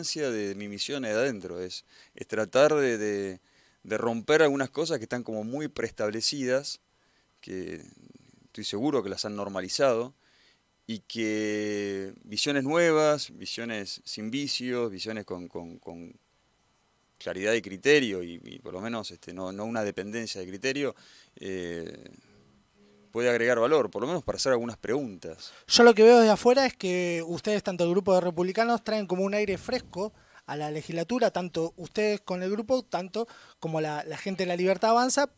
de mi misión de adentro, es, tratar de, romper algunas cosas que están como muy preestablecidas, que estoy seguro que las han normalizado, y que visiones nuevas, visiones sin vicios, visiones con, claridad de criterio y, por lo menos este, no, una dependencia de criterio, eh, puede agregar valor, por lo menos para hacer algunas preguntas. Yo lo que veo desde afuera es que ustedes, tanto el grupo de republicanos, traen como un aire fresco a la legislatura, tanto ustedes con el grupo, tanto como la, gente de la libertad avanza.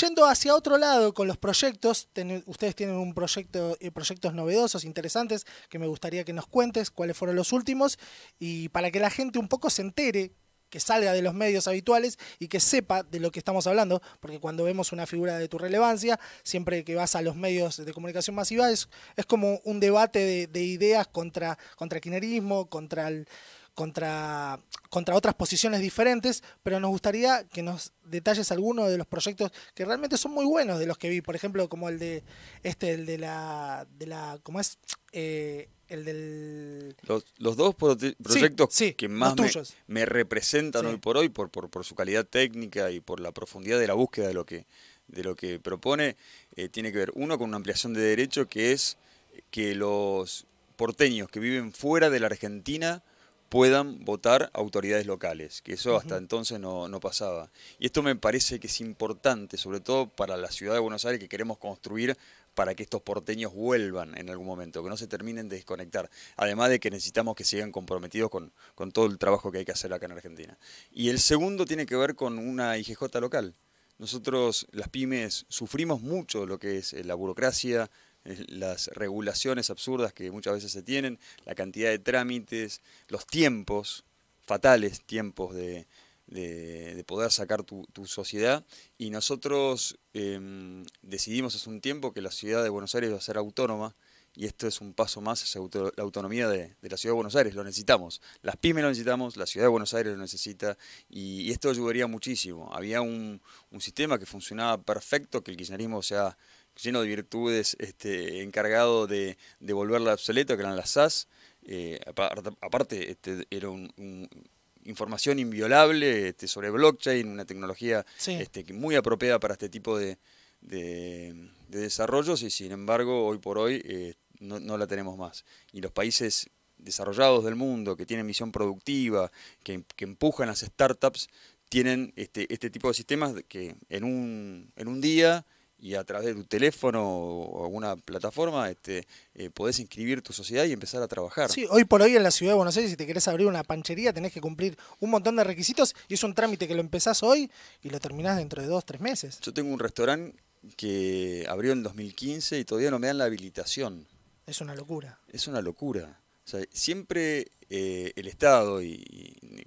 Yendo hacia otro lado con los proyectos, ustedes tienen un proyecto, eh, proyectos novedosos, interesantes, que me gustaría que nos cuentes cuáles fueron los últimos y para que la gente un poco se entere que salga de los medios habituales y que sepa de lo que estamos hablando, porque cuando vemos una figura de tu relevancia, siempre que vas a los medios de comunicación masiva, es, como un debate de, ideas contra, contra kinerismo, contra contra, contra otras posiciones diferentes, pero nos gustaría que nos detalles alguno de los proyectos que realmente son muy buenos de los que vi, por ejemplo, como el de este, el de la, la ¿cómo es? Eh, el del... Los, dos proyectos que más me, representan hoy por hoy, por, por, su calidad técnica y por la profundidad de la búsqueda de lo que, de lo que propone, eh, tiene que ver uno con una ampliación de derecho que es que los porteños que viven fuera de la Argentina puedan votar autoridades locales, que eso hasta entonces no, no, pasaba. Y esto me parece que es importante, sobre todo para la ciudad de Buenos Aires, que queremos construir para que estos porteños vuelvan en algún momento, que no se terminen de desconectar. Además de que necesitamos que sigan comprometidos con, todo el trabajo que hay que hacer acá en Argentina. Y el segundo tiene que ver con una IGJ local. Nosotros, las pymes, sufrimos mucho lo que es eh, la burocracia, eh, las regulaciones absurdas que muchas veces se tienen, la cantidad de trámites, los tiempos, fatales tiempos de, de, poder sacar tu, sociedad. Y nosotros em, decidimos hace un tiempo que la ciudad de Buenos Aires va a ser autónoma. Y esto es un paso más hacia la autonomía de, la ciudad de Buenos Aires. Lo necesitamos. Las pymes lo necesitamos, la ciudad de Buenos Aires lo necesita. Y, esto ayudaría muchísimo. Había un, sistema que funcionaba perfecto, que el kirchnerismo, sea, lleno de virtudes, este, encargado de, de volverla obsoleta, que eran las SAS. Eh, aparte, este, era un, información inviolable este, sobre blockchain, una tecnología este, muy apropiada para este tipo de, desarrollos y sin embargo hoy por hoy eh, no, la tenemos más. Y los países desarrollados del mundo, que tienen misión productiva, que, que empujan las startups, tienen este, este tipo de sistemas que en un, en un día y a través de tu teléfono o alguna plataforma este, eh, podés inscribir tu sociedad y empezar a trabajar. Sí, hoy por hoy en la ciudad de Buenos Aires, si te querés abrir una panchería, tenés que cumplir un montón de requisitos y es un trámite que lo empezás hoy y lo terminás dentro de dos, tres meses. Yo tengo un restaurante que abrió en 2015 y todavía no me dan la habilitación. Es una locura. Es una locura. siempre eh, el Estado y,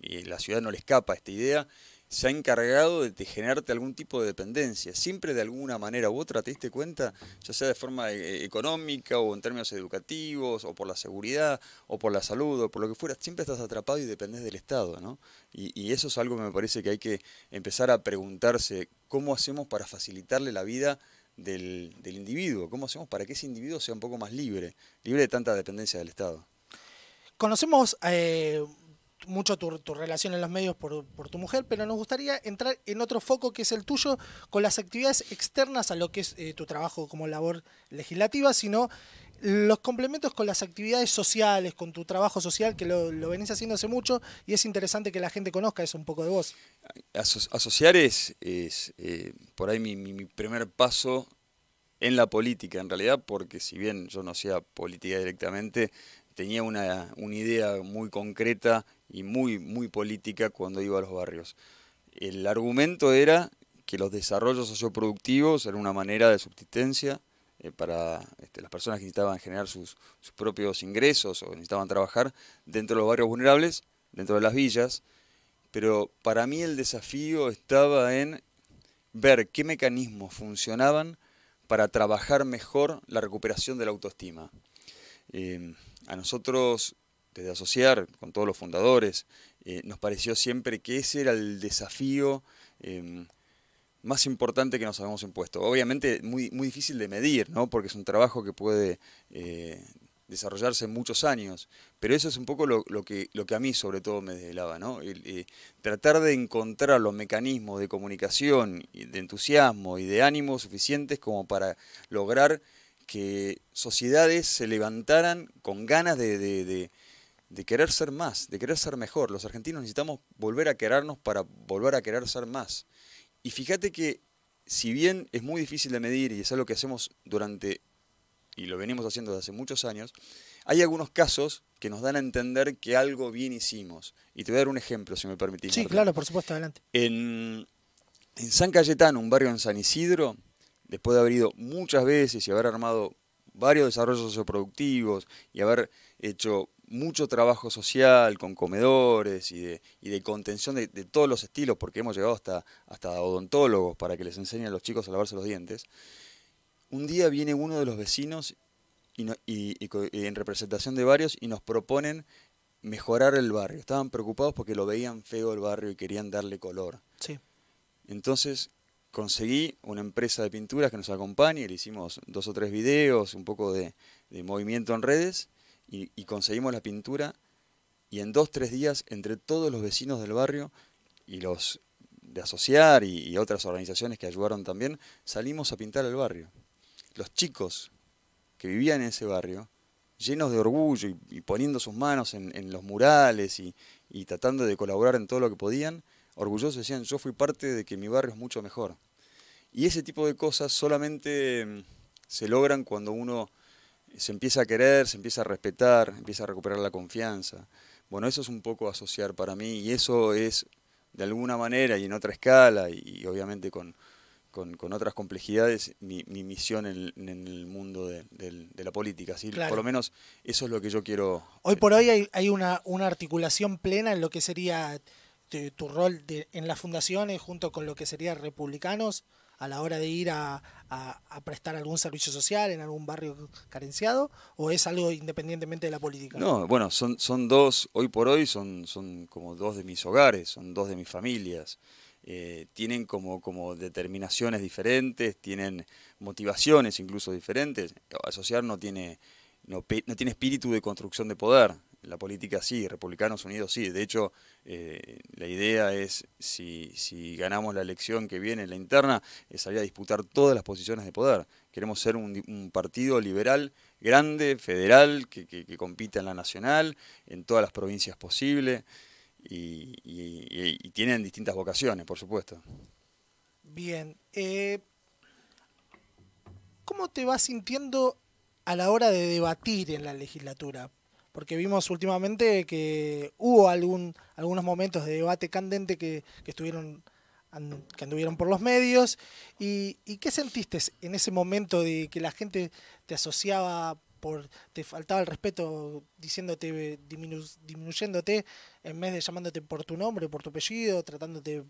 y la ciudad no le escapa a esta idea se ha encargado de generarte algún tipo de dependencia. Siempre de alguna manera u otra te diste cuenta, ya sea de forma eh, eh, económica o en términos educativos, o por la seguridad, o por la salud, o por lo que fuera, siempre estás atrapado y dependes del Estado, ¿no? Y, eso es algo que me parece que hay que empezar a preguntarse cómo hacemos para facilitarle la vida del, individuo? ¿Cómo hacemos para que ese individuo sea un poco más libre, libre de tanta dependencia del Estado? Conocemos eh, mucho tu, tu, relación en los medios por, tu mujer, pero nos gustaría entrar en otro foco que es el tuyo con las actividades externas a lo que es eh, tu trabajo como labor legislativa, sino los complementos con las actividades sociales, con tu trabajo social, que lo, venís haciendo hace mucho y es interesante que la gente conozca eso un poco de vos. asociar es, es eh, por ahí mi, primer paso en la política, en realidad, porque si bien yo no hacía política directamente, tenía una, una, idea muy concreta y muy, muy política cuando iba a los barrios. El argumento era que los desarrollos socioproductivos eran una manera de subsistencia eh, para este, las personas que necesitaban generar sus, propios ingresos o necesitaban trabajar dentro de los barrios vulnerables, dentro de las villas, pero para mí el desafío estaba en ver qué mecanismos funcionaban para trabajar mejor la recuperación de la autoestima. Eh, a nosotros desde asociar con todos los fundadores, eh, nos pareció siempre que ese era el desafío em, más importante que nos habíamos impuesto. Obviamente muy, muy difícil de medir, ¿no? porque es un trabajo que puede eh, desarrollarse en muchos años, pero eso es un poco lo, que, lo que a mí sobre todo me desvelaba, ¿no? Eh, tratar de encontrar los mecanismos de comunicación, de entusiasmo y de ánimo suficientes como para lograr que sociedades se levantaran con ganas de de querer ser más, de querer ser mejor. Los argentinos necesitamos volver a querernos para volver a querer ser más. Y fíjate que si bien es muy difícil de medir y es algo que hacemos durante, y lo venimos haciendo desde hace muchos años, hay algunos casos que nos dan a entender que algo bien hicimos. Y te voy a dar un ejemplo, si me permitís. Sí, claro, por supuesto, adelante. En, en San Cayetano, un barrio en San Isidro, después de haber ido muchas veces y haber armado varios desarrollos socioproductivos y haber hecho mucho trabajo social, con comedores y de, contención de, todos los estilos, porque hemos llegado hasta, hasta odontólogos para que les enseñen a los chicos a lavarse los dientes. Un día viene uno de los vecinos y, en representación de varios y nos proponen mejorar el barrio. Estaban preocupados porque lo veían feo el barrio y querían darle color. Sí. Entonces conseguí una empresa de pinturas que nos acompañe, le hicimos dos o tres videos, un poco de movimiento en redes y, conseguimos la pintura y en dos, tres días, entre todos los vecinos del barrio y los de asociar y, otras organizaciones que ayudaron también, salimos a pintar el barrio. Los chicos que vivían en ese barrio, llenos de orgullo y, poniendo sus manos en, los murales y, tratando de colaborar en todo lo que podían, orgullosos decían, yo fui parte de que mi barrio es mucho mejor. Y ese tipo de cosas solamente mm, se logran cuando uno se empieza a querer, se empieza a respetar, empieza a recuperar la confianza. Bueno, eso es un poco asociar para mí y eso es de alguna manera y en otra escala y, obviamente con, otras complejidades mi, misión en, el mundo de, la política. Por lo menos eso es lo que yo quiero. Hoy por hoy hay, una, articulación plena en lo que sería eh, tu, rol de, en las fundaciones junto con lo que sería republicanos a la hora de ir a, a, prestar algún servicio social en algún barrio carenciado o es algo independientemente de la política? No, bueno, son, son dos, hoy por hoy son, son como dos de mis hogares, son dos de mis familias. Eh, tienen como, como determinaciones diferentes, tienen motivaciones incluso diferentes. Asociar no tiene, no, no tiene espíritu de construcción de poder la política sí, Republicanos Unidos sí. De hecho, eh, la idea es, si, ganamos la elección que viene, la interna, es salir a disputar todas las posiciones de poder. Queremos ser un, partido liberal grande, federal, que, compita en la nacional, en todas las provincias posibles, y, tienen distintas vocaciones, por supuesto. Bien. Eh, ¿Cómo te vas sintiendo a la hora de debatir en la legislatura? porque vimos últimamente que hubo algún, algunos momentos de debate candente que, que estuvieron que anduvieron por los medios. Y, qué sentiste en ese momento de que la gente te asociaba por te faltaba el respeto diciéndote disminuyéndote en vez de llamándote por tu nombre, por tu apellido, tratándote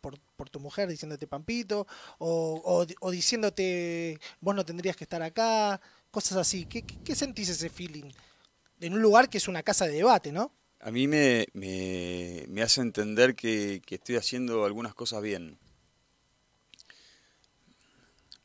por, por tu mujer diciéndote Pampito o, diciéndote vos no tendrías que estar acá, cosas así. ¿Qué, qué, qué sentís ese feeling en un lugar que es una casa de debate, ¿no? A mí me, me, me hace entender que, estoy haciendo algunas cosas bien.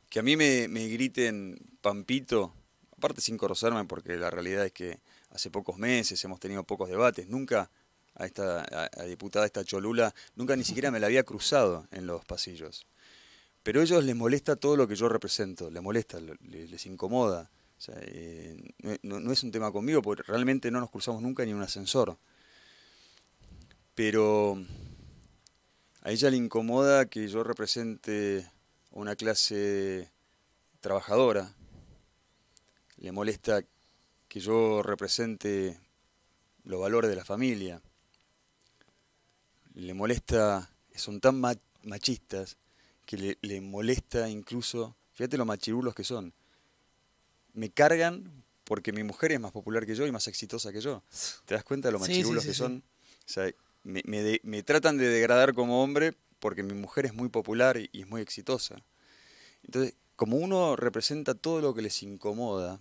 Que a mí me, griten Pampito, aparte sin conocerme, porque la realidad es que hace pocos meses hemos tenido pocos debates, nunca a esta diputada, a esta cholula, nunca ni siquiera me la había cruzado en los pasillos. Pero a ellos les molesta todo lo que yo represento, les molesta, les incomoda. Eh, no, es un tema conmigo, porque realmente no nos cruzamos nunca ni un ascensor. Pero a ella le incomoda que yo represente una clase trabajadora. Le molesta que yo represente los valores de la familia. Le molesta, son tan machistas que le, le molesta incluso, fíjate los machirulos que son, me cargan porque mi mujer es más popular que yo y más exitosa que yo. ¿Te das cuenta de lo machirulos que son? O sea, me, tratan de degradar como hombre porque mi mujer es muy popular y, y, es muy exitosa. Entonces, como uno representa todo lo que les incomoda,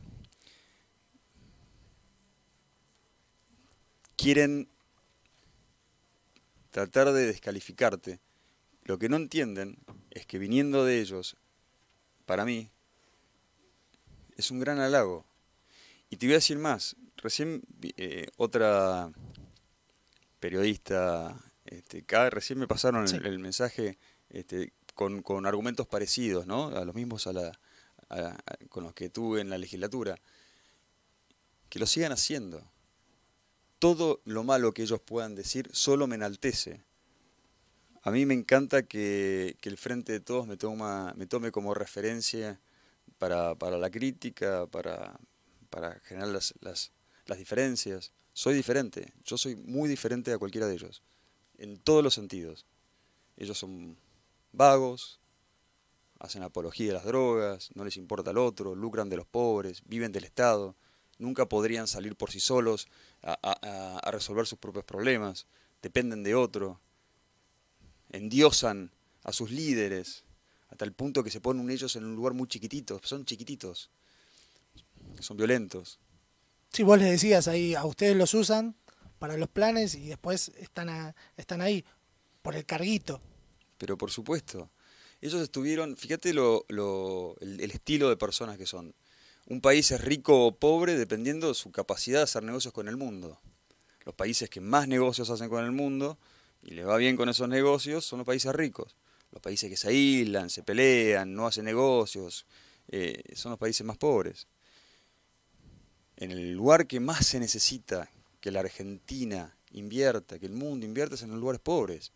quieren tratar de descalificarte. Lo que no entienden es que viniendo de ellos, para mí, es un gran halago. Y te voy a decir más, recién eh, otra periodista, este, recién me pasaron el, mensaje este, con, argumentos parecidos, ¿no? A los mismos a la, con los que tuve en la legislatura. Que lo sigan haciendo. Todo lo malo que ellos puedan decir solo me enaltece. A mí me encanta que, el Frente de Todos me, me tome como referencia para, la crítica, para, generar las, diferencias. Soy diferente, yo soy muy diferente a cualquiera de ellos, en todos los sentidos. Ellos son vagos, hacen apología de las drogas, no les importa el otro, lucran de los pobres, viven del Estado, nunca podrían salir por sí solos a resolver sus propios problemas, dependen de otro, endiosan a sus líderes, hasta el punto que se ponen ellos en un lugar muy chiquitito, son chiquititos, son violentos. Sí, vos les decías ahí, a ustedes los usan para los planes y después están, ahí, por el carguito. Pero por supuesto, ellos estuvieron, fíjate lo, el, el estilo de personas que son. Un país es rico o pobre dependiendo de su capacidad de hacer negocios con el mundo. Los países que más negocios hacen con el mundo y les va bien con esos negocios son los países ricos los países que se aíslan, se pelean, no hacen negocios, eh, son los países más pobres. En el lugar que más se necesita que la Argentina invierta, que el mundo invierta, es en los lugares pobres,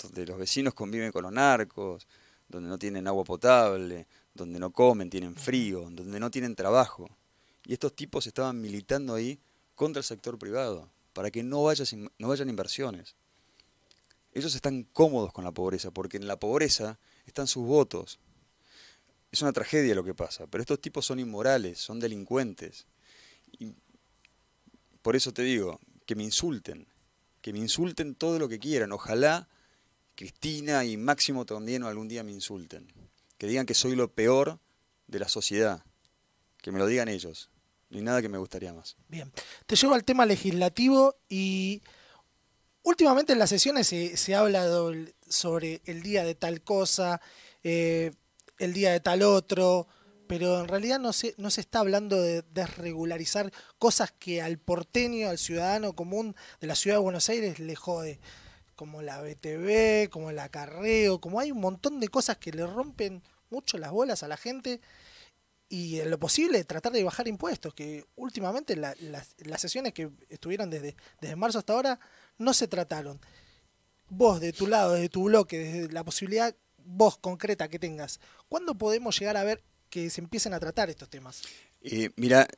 donde los vecinos conviven con los narcos, donde no tienen agua potable, donde no comen, tienen frío, donde no tienen trabajo. Y estos tipos estaban militando ahí contra el sector privado, para que no, no vayan inversiones. Ellos están cómodos con la pobreza, porque en la pobreza están sus votos. Es una tragedia lo que pasa, pero estos tipos son inmorales, son delincuentes. por eso te digo, que me insulten, que me insulten todo lo que quieran. Ojalá Cristina y Máximo Tondieno algún día me insulten. Que digan que soy lo peor de la sociedad. Que me lo digan ellos. Ni nada que me gustaría más. Bien. Te llevo al tema legislativo y últimamente en las sesiones se, se habla sobre el día de tal cosa, eh, el día de tal otro, pero en realidad no se, no se está hablando de desregularizar cosas que al porteño, al ciudadano común de la ciudad de Buenos Aires le jode, como la BTV, como el acarreo, como hay un montón de cosas que le rompen mucho las bolas a la gente y en lo posible tratar de bajar impuestos, que últimamente las, sesiones que estuvieron desde, desde marzo hasta ahora no se trataron. Vos, de tu lado, desde tu bloque, desde la posibilidad vos concreta que tengas, ¿cuándo podemos llegar a ver que se empiecen a tratar estos temas? Eh, mira,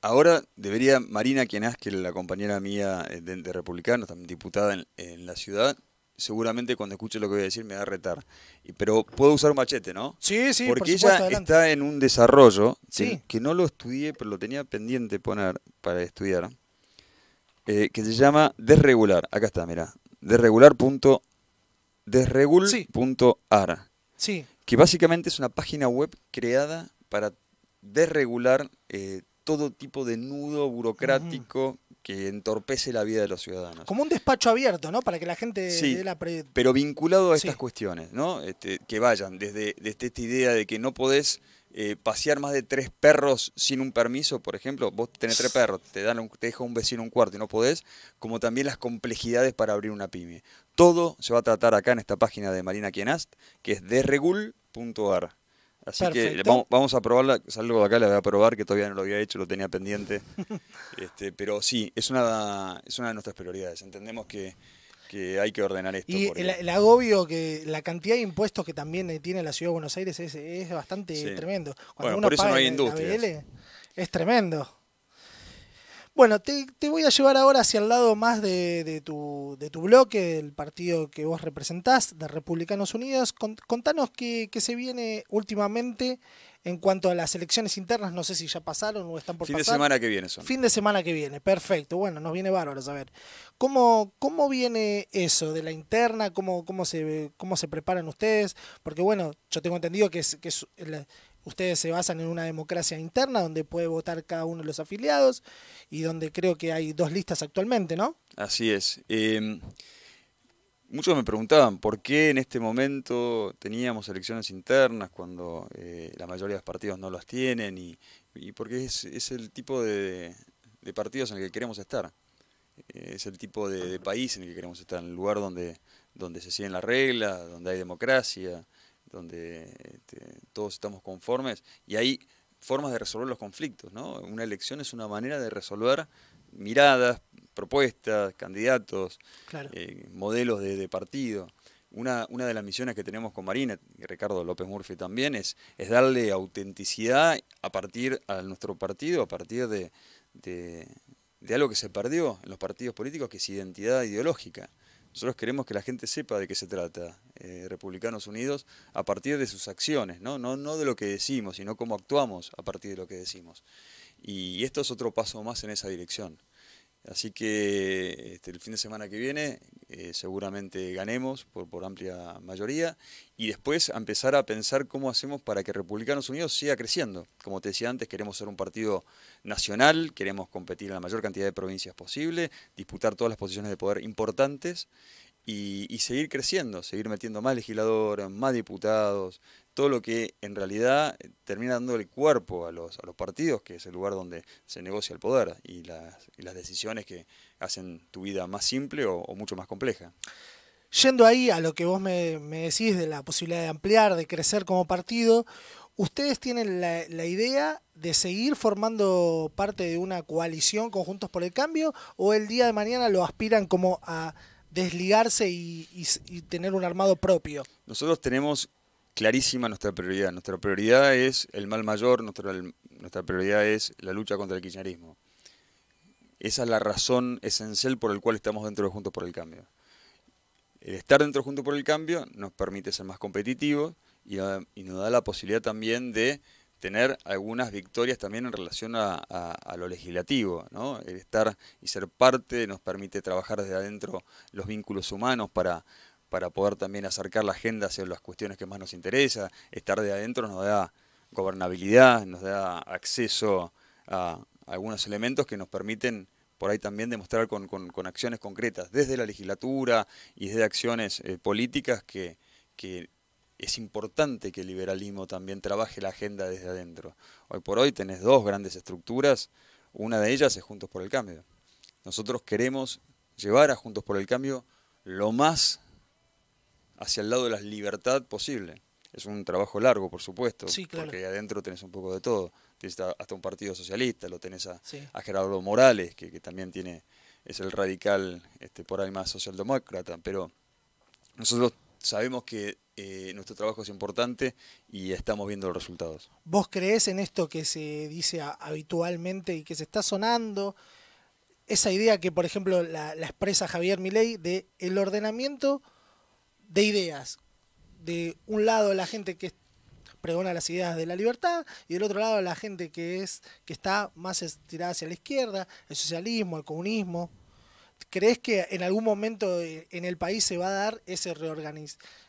ahora debería Marina Quienaz, que es la compañera mía eh, de, de también diputada en, la ciudad, seguramente cuando escuche lo que voy a decir me va a retar. Y, pero puedo usar un machete, ¿no? Sí, sí, Porque ella está en un desarrollo sí. que, que no lo estudié, pero lo tenía pendiente poner para estudiar eh, que se llama Desregular. Acá está, mira. desregular.desregul.ar sí. Que básicamente es una página web creada para desregular eh, todo tipo de nudo burocrático que entorpece la vida de los ciudadanos. Como un despacho abierto, ¿no? Para que la gente dé la pero vinculado a estas cuestiones, ¿no? Este, que vayan desde, desde esta idea de que no podés eh, pasear más de tres perros sin un permiso, por ejemplo, vos tenés tres perros, te, dan un, te deja un vecino un cuarto y no podés, como también las complejidades para abrir una pyme. Todo se va a tratar acá en esta página de Marina Quienast, que es desregul.ar. Así que vamos, a probarla, salgo de acá, la voy a probar, que todavía no lo había hecho, lo tenía pendiente. este, pero sí, es una, es una de nuestras prioridades. Entendemos que que hay que ordenar esto. Y el, agobio, que la cantidad de impuestos que también tiene la ciudad de Buenos Aires es, bastante tremendo. bueno, por eso no hay industria es tremendo. Bueno, te, voy a llevar ahora hacia el lado más de, de, tu, bloque, del partido que vos representás, de Republicanos Unidos. contanos qué se viene últimamente en cuanto a las elecciones internas, no sé si ya pasaron o están por pasar. Fin de semana que viene son. Fin de semana que viene, perfecto. Bueno, nos viene bárbaro saber. ¿Cómo, ¿Cómo viene eso de la interna? ¿Cómo, cómo, se, ¿Cómo se preparan ustedes? Porque bueno, yo tengo entendido que, es, ustedes se basan en una democracia interna donde puede votar cada uno de los afiliados y donde creo que hay dos listas actualmente, ¿no? Así es. Em, Muchos me preguntaban por qué en este momento teníamos elecciones internas cuando eh, la mayoría de los partidos no las tienen y, y porque es, el tipo de, partidos en el que queremos estar. Eh, es el tipo de, país en el que queremos estar, en el lugar donde, donde se siguen las reglas, donde hay democracia, donde este, todos estamos conformes y hay formas de resolver los conflictos. ¿no? Una elección es una manera de resolver miradas, propuestas, candidatos, eh, modelos de, partido. Una, una, de las misiones que tenemos con Marina, y Ricardo López Murphy también, es, es darle autenticidad a partir a nuestro partido, a partir de, algo que se perdió en los partidos políticos, que es identidad ideológica. Nosotros queremos que la gente sepa de qué se trata eh, Republicanos Unidos a partir de sus acciones, ¿no? ¿no? No, de lo que decimos, sino cómo actuamos a partir de lo que decimos. Y esto es otro paso más en esa dirección. Así que este, el fin de semana que viene eh, seguramente ganemos por, amplia mayoría y después empezar a pensar cómo hacemos para que Republicanos Unidos siga creciendo. Como te decía antes, queremos ser un partido nacional, queremos competir en la mayor cantidad de provincias posible, disputar todas las posiciones de poder importantes y seguir creciendo, seguir metiendo más legisladores, más diputados, todo lo que en realidad eh, termina dando el cuerpo a los, los partidos, que es el lugar donde se negocia el poder y las, las decisiones que hacen tu vida más simple o, mucho más compleja. Yendo ahí a lo que vos me, decís de la posibilidad de ampliar, de crecer como partido, ustedes tienen la, idea de seguir formando parte de una coalición conjuntos por el cambio o el día de mañana lo aspiran como a desligarse y, tener un armado propio. Nosotros tenemos clarísima nuestra prioridad. Nuestra prioridad es el mal mayor, nuestra, prioridad es la lucha contra el kirchnerismo. Esa es la razón esencial por la cual estamos dentro de Juntos por el Cambio. El estar dentro de Juntos por el Cambio nos permite ser más competitivos y, ah, nos da la posibilidad también de tener algunas victorias también en relación a, a, lo legislativo, ¿no? El estar y ser parte nos permite trabajar desde adentro los vínculos humanos para, para poder también acercar la agenda hacia las cuestiones que más nos interesa. Estar de adentro nos da gobernabilidad, nos da acceso a algunos elementos que nos permiten por ahí también demostrar con, acciones concretas, desde la legislatura y desde acciones eh, políticas que, que es importante que el liberalismo también trabaje la agenda desde adentro. Hoy por hoy tenés dos grandes estructuras, una de ellas es Juntos por el Cambio. Nosotros queremos llevar a Juntos por el Cambio lo más hacia el lado de la libertad posible. Es un trabajo largo, por supuesto, sí, porque adentro tenés un poco de todo. tienes hasta un partido socialista, lo tenés a, Gerardo Morales, que, también tiene es el radical este, por ahí más socialdemócrata, pero nosotros sabemos que eh, nuestro trabajo es importante y estamos viendo los resultados. ¿Vos creés en esto que se dice habitualmente y que se está sonando? Esa idea que, por ejemplo, la, la expresa Javier Milei de el ordenamiento de ideas. De un lado la gente que pregona las ideas de la libertad y del otro lado la gente que es que está más estirada hacia la izquierda, el socialismo, el comunismo. ¿Crees que en algún momento eh, en el país se va a dar ese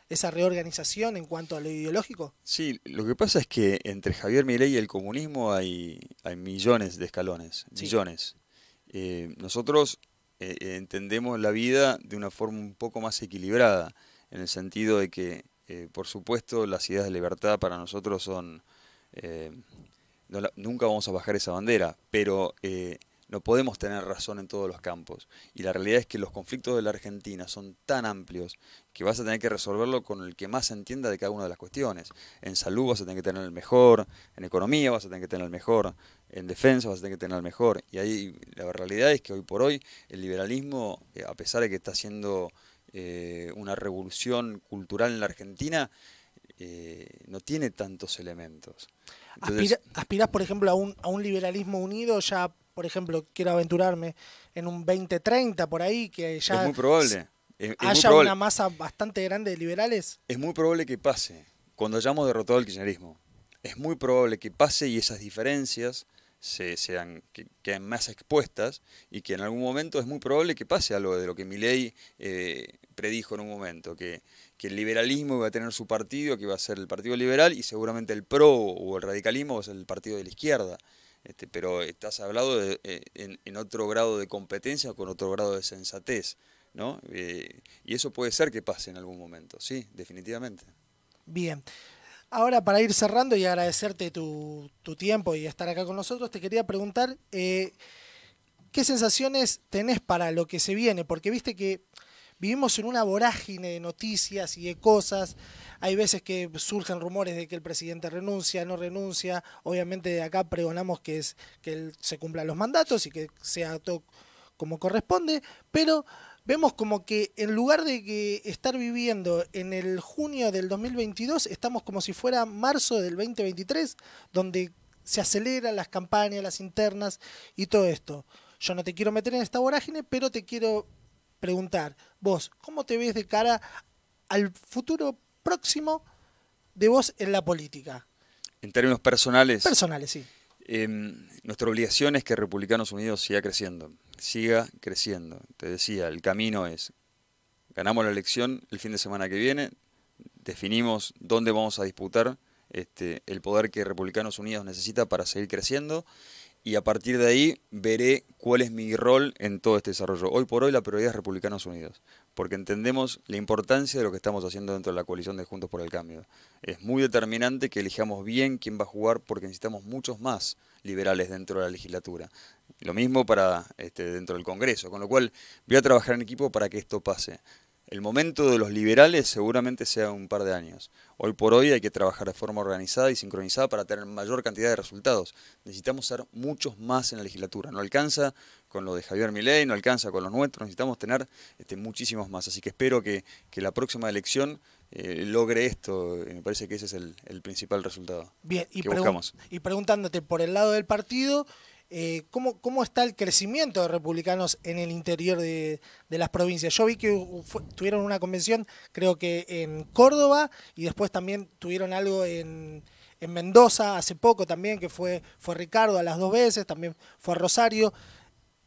esa reorganización en cuanto a lo ideológico? Sí, lo que pasa es que entre Javier Milei y el comunismo hay, hay millones de escalones, millones. Eh, nosotros eh, entendemos la vida de una forma un poco más equilibrada en el sentido de que, eh, por supuesto, las ideas de libertad para nosotros son... Eh, nunca vamos a bajar esa bandera, pero eh, no podemos tener razón en todos los campos. Y la realidad es que los conflictos de la Argentina son tan amplios que vas a tener que resolverlo con el que más entienda de cada una de las cuestiones. En salud vas a tener que tener el mejor, en economía vas a tener que tener el mejor, en defensa vas a tener que tener el mejor. Y ahí la realidad es que hoy por hoy el liberalismo, a pesar de que está siendo eh, una revolución cultural en la Argentina, eh, no tiene tantos elementos. Entonces, ¿Aspirás, por ejemplo, a un, a un liberalismo unido ya, por ejemplo, quiero aventurarme en un 2030 por ahí, que ya... haya una masa bastante grande de liberales. Es muy probable que pase, cuando hayamos derrotado el kirchnerismo. Es muy probable que pase y esas diferencias se sean que queden más expuestas y que en algún momento es muy probable que pase algo de lo que mi ley eh, predijo en un momento, que, el liberalismo iba a tener su partido, que iba a ser el Partido Liberal, y seguramente el PRO o el radicalismo es el partido de la izquierda. Este, pero estás hablando eh, en, otro grado de competencia, con otro grado de sensatez, eh, y eso puede ser que pase en algún momento, sí, definitivamente. Bien. Ahora, para ir cerrando y agradecerte tu, tiempo y estar acá con nosotros, te quería preguntar... Eh, ¿Qué sensaciones tenés para lo que se viene? Porque viste que vivimos en una vorágine de noticias y de cosas. Hay veces que surgen rumores de que el presidente renuncia, no renuncia. Obviamente de acá pregonamos que, que se cumplan los mandatos y que sea todo como corresponde, pero vemos como que en lugar de que estar viviendo en el junio del 2022, estamos como si fuera marzo del 2023, donde se aceleran las campañas, las internas y todo esto. Yo no te quiero meter en esta vorágine, pero te quiero preguntar, vos, ¿cómo te ves de cara al futuro próximo de vos en la política? En términos personales. Personales, sí. Em, nuestra obligación es que Republicanos Unidos siga creciendo, siga creciendo. Te decía, el camino es, ganamos la elección el fin de semana que viene, definimos dónde vamos a disputar este, el poder que Republicanos Unidos necesita para seguir creciendo y a partir de ahí veré cuál es mi rol en todo este desarrollo. Hoy por hoy la prioridad es Republicanos Unidos, porque entendemos la importancia de lo que estamos haciendo dentro de la coalición de Juntos por el Cambio. Es muy determinante que elijamos bien quién va a jugar porque necesitamos muchos más liberales dentro de la legislatura. Lo mismo para este, dentro del Congreso, con lo cual voy a trabajar en equipo para que esto pase. El momento de los liberales seguramente sea un par de años. Hoy por hoy hay que trabajar de forma organizada y sincronizada para tener mayor cantidad de resultados. Necesitamos ser muchos más en la legislatura. No alcanza con lo de Javier Milei, no alcanza con los nuestros, necesitamos tener este, muchísimos más. Así que espero que, la próxima elección eh, logre esto. Me parece que ese es el, principal resultado Bien, y que Y preguntándote por el lado del partido, eh, ¿cómo, ¿cómo, está el crecimiento de republicanos en el interior de, las provincias? Yo vi que tuvieron una convención, creo que en Córdoba, y después también tuvieron algo en, Mendoza hace poco también, que fue, fue Ricardo a las dos veces, también fue Rosario.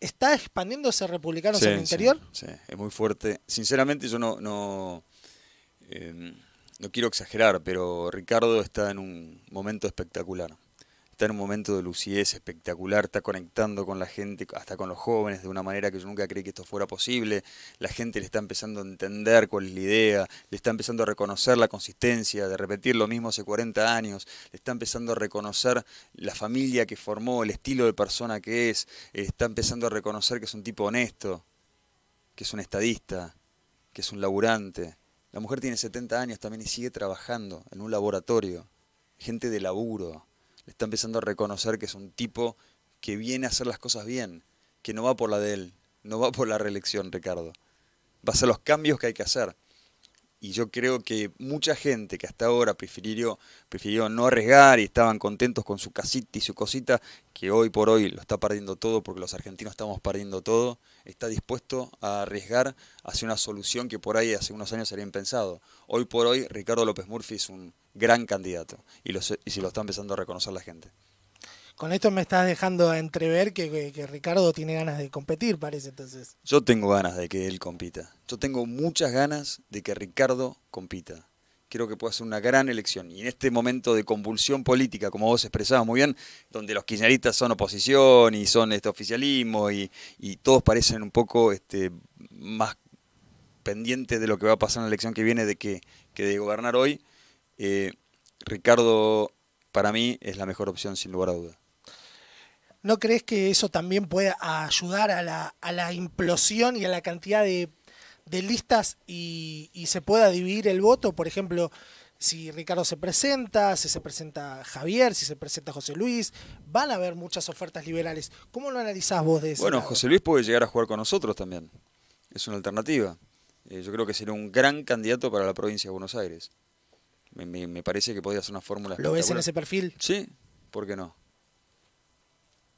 ¿Está expandiéndose republicanos en el interior? Sí, es muy fuerte. Sinceramente yo no... Eh, no quiero exagerar, pero Ricardo está en un momento espectacular está en un momento de lucidez espectacular, está conectando con la gente, hasta con los jóvenes, de una manera que yo nunca creí que esto fuera posible. La gente le está empezando a entender cuál es la idea, le está empezando a reconocer la consistencia de repetir lo mismo hace 40 años, le está empezando a reconocer la familia que formó, el estilo de persona que es, está empezando a reconocer que es un tipo honesto, que es un estadista, que es un laburante. La mujer tiene 70 años también y sigue trabajando en un laboratorio. Gente de laburo está empezando a reconocer que es un tipo que viene a hacer las cosas bien, que no va por la de él, no va por la reelección, Ricardo. Va a hacer los cambios que hay que hacer y yo creo que mucha gente que hasta ahora prefirió, prefirió no arriesgar y estaban contentos con su casita y su cosita, que hoy por hoy lo está perdiendo todo porque los argentinos estamos perdiendo todo, está dispuesto a arriesgar hacia una solución que por ahí hace unos años sería pensado Hoy por hoy Ricardo López Murphy es un gran candidato y, lo, y se lo está empezando a reconocer la gente. Con esto me estás dejando entrever que, Ricardo tiene ganas de competir, parece entonces. Yo tengo ganas de que él compita. Yo tengo muchas ganas de que Ricardo compita. Creo que puede ser una gran elección. Y en este momento de convulsión política, como vos expresabas muy bien, donde los kirchneristas son oposición y son este oficialismo y, todos parecen un poco este, más pendientes de lo que va a pasar en la elección que viene de que, de gobernar hoy, eh, Ricardo para mí es la mejor opción sin lugar a duda. ¿No crees que eso también puede ayudar a la, implosión y a la cantidad de, listas y, se pueda dividir el voto? Por ejemplo, si Ricardo se presenta, si se presenta Javier, si se presenta José Luis, van a haber muchas ofertas liberales. ¿Cómo lo analizás vos de eso? Bueno, José Luis puede llegar a jugar con nosotros también. Es una alternativa. Eh, yo creo que sería un gran candidato para la provincia de Buenos Aires. Me, parece que podría ser una fórmula. ¿Lo ves en ese perfil? Sí, ¿por qué no?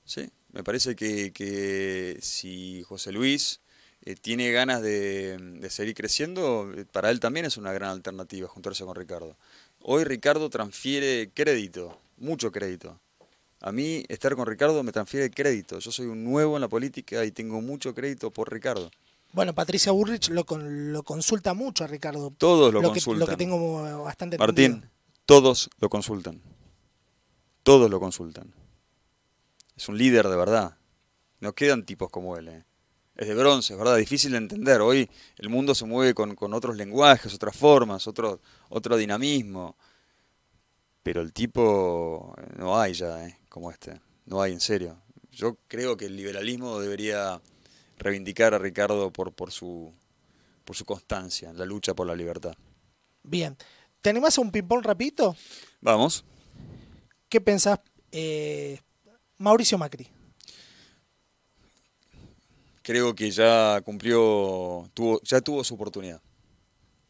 Sí, me parece que, que si José Luis eh, tiene ganas de, seguir creciendo, eh, para él también es una gran alternativa juntarse con Ricardo. Hoy Ricardo transfiere crédito, mucho crédito. A mí estar con Ricardo me transfiere crédito. Yo soy un nuevo en la política y tengo mucho crédito por Ricardo. Bueno, Patricia Burrich lo, lo consulta mucho a Ricardo. Todos lo, consultan. lo que tengo bastante Martín, todos lo consultan. Todos lo consultan. Es un líder de verdad. No quedan tipos como él. ¿eh? Es de bronce, ¿verdad? Difícil de entender. Hoy el mundo se mueve con, otros lenguajes, otras formas, otro, otro dinamismo. Pero el tipo eh, no hay ya, ¿eh? Como este. No hay, en serio. Yo creo que el liberalismo debería reivindicar a Ricardo por, por, su, por su constancia la lucha por la libertad. Bien. tenemos un ping-pong rapidito? Vamos. ¿Qué pensás eh, Mauricio Macri? Creo que ya cumplió, tuvo, ya tuvo su oportunidad.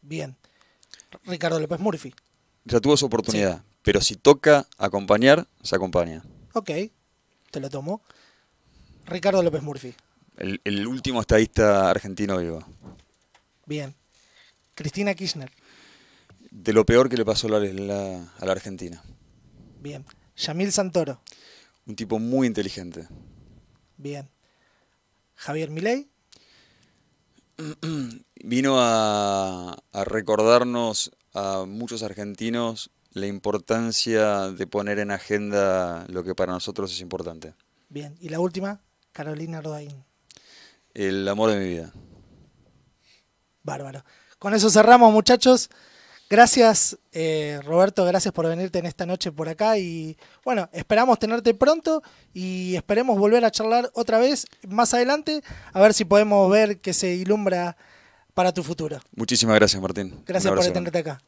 Bien. Ricardo López Murphy. Ya tuvo su oportunidad, pero si toca acompañar, se acompaña. Ok, te lo tomo. Ricardo López Murphy. El, último estadista argentino vivo. Bien. Cristina Kirchner. De lo peor que le pasó a la, a la Argentina. Bien. Yamil Santoro. Un tipo muy inteligente. Bien. Javier Milei. Vino a, a recordarnos a muchos argentinos la importancia de poner en agenda lo que para nosotros es importante. Bien, y la última, Carolina Rodaín. El amor de mi vida. Bárbaro. Con eso cerramos, muchachos. Gracias, eh, Roberto, gracias por venirte en esta noche por acá y bueno, esperamos tenerte pronto y esperemos volver a charlar otra vez más adelante, a ver si podemos ver que se ilumbra para tu futuro. Muchísimas gracias, Martín. Gracias por tenerte acá.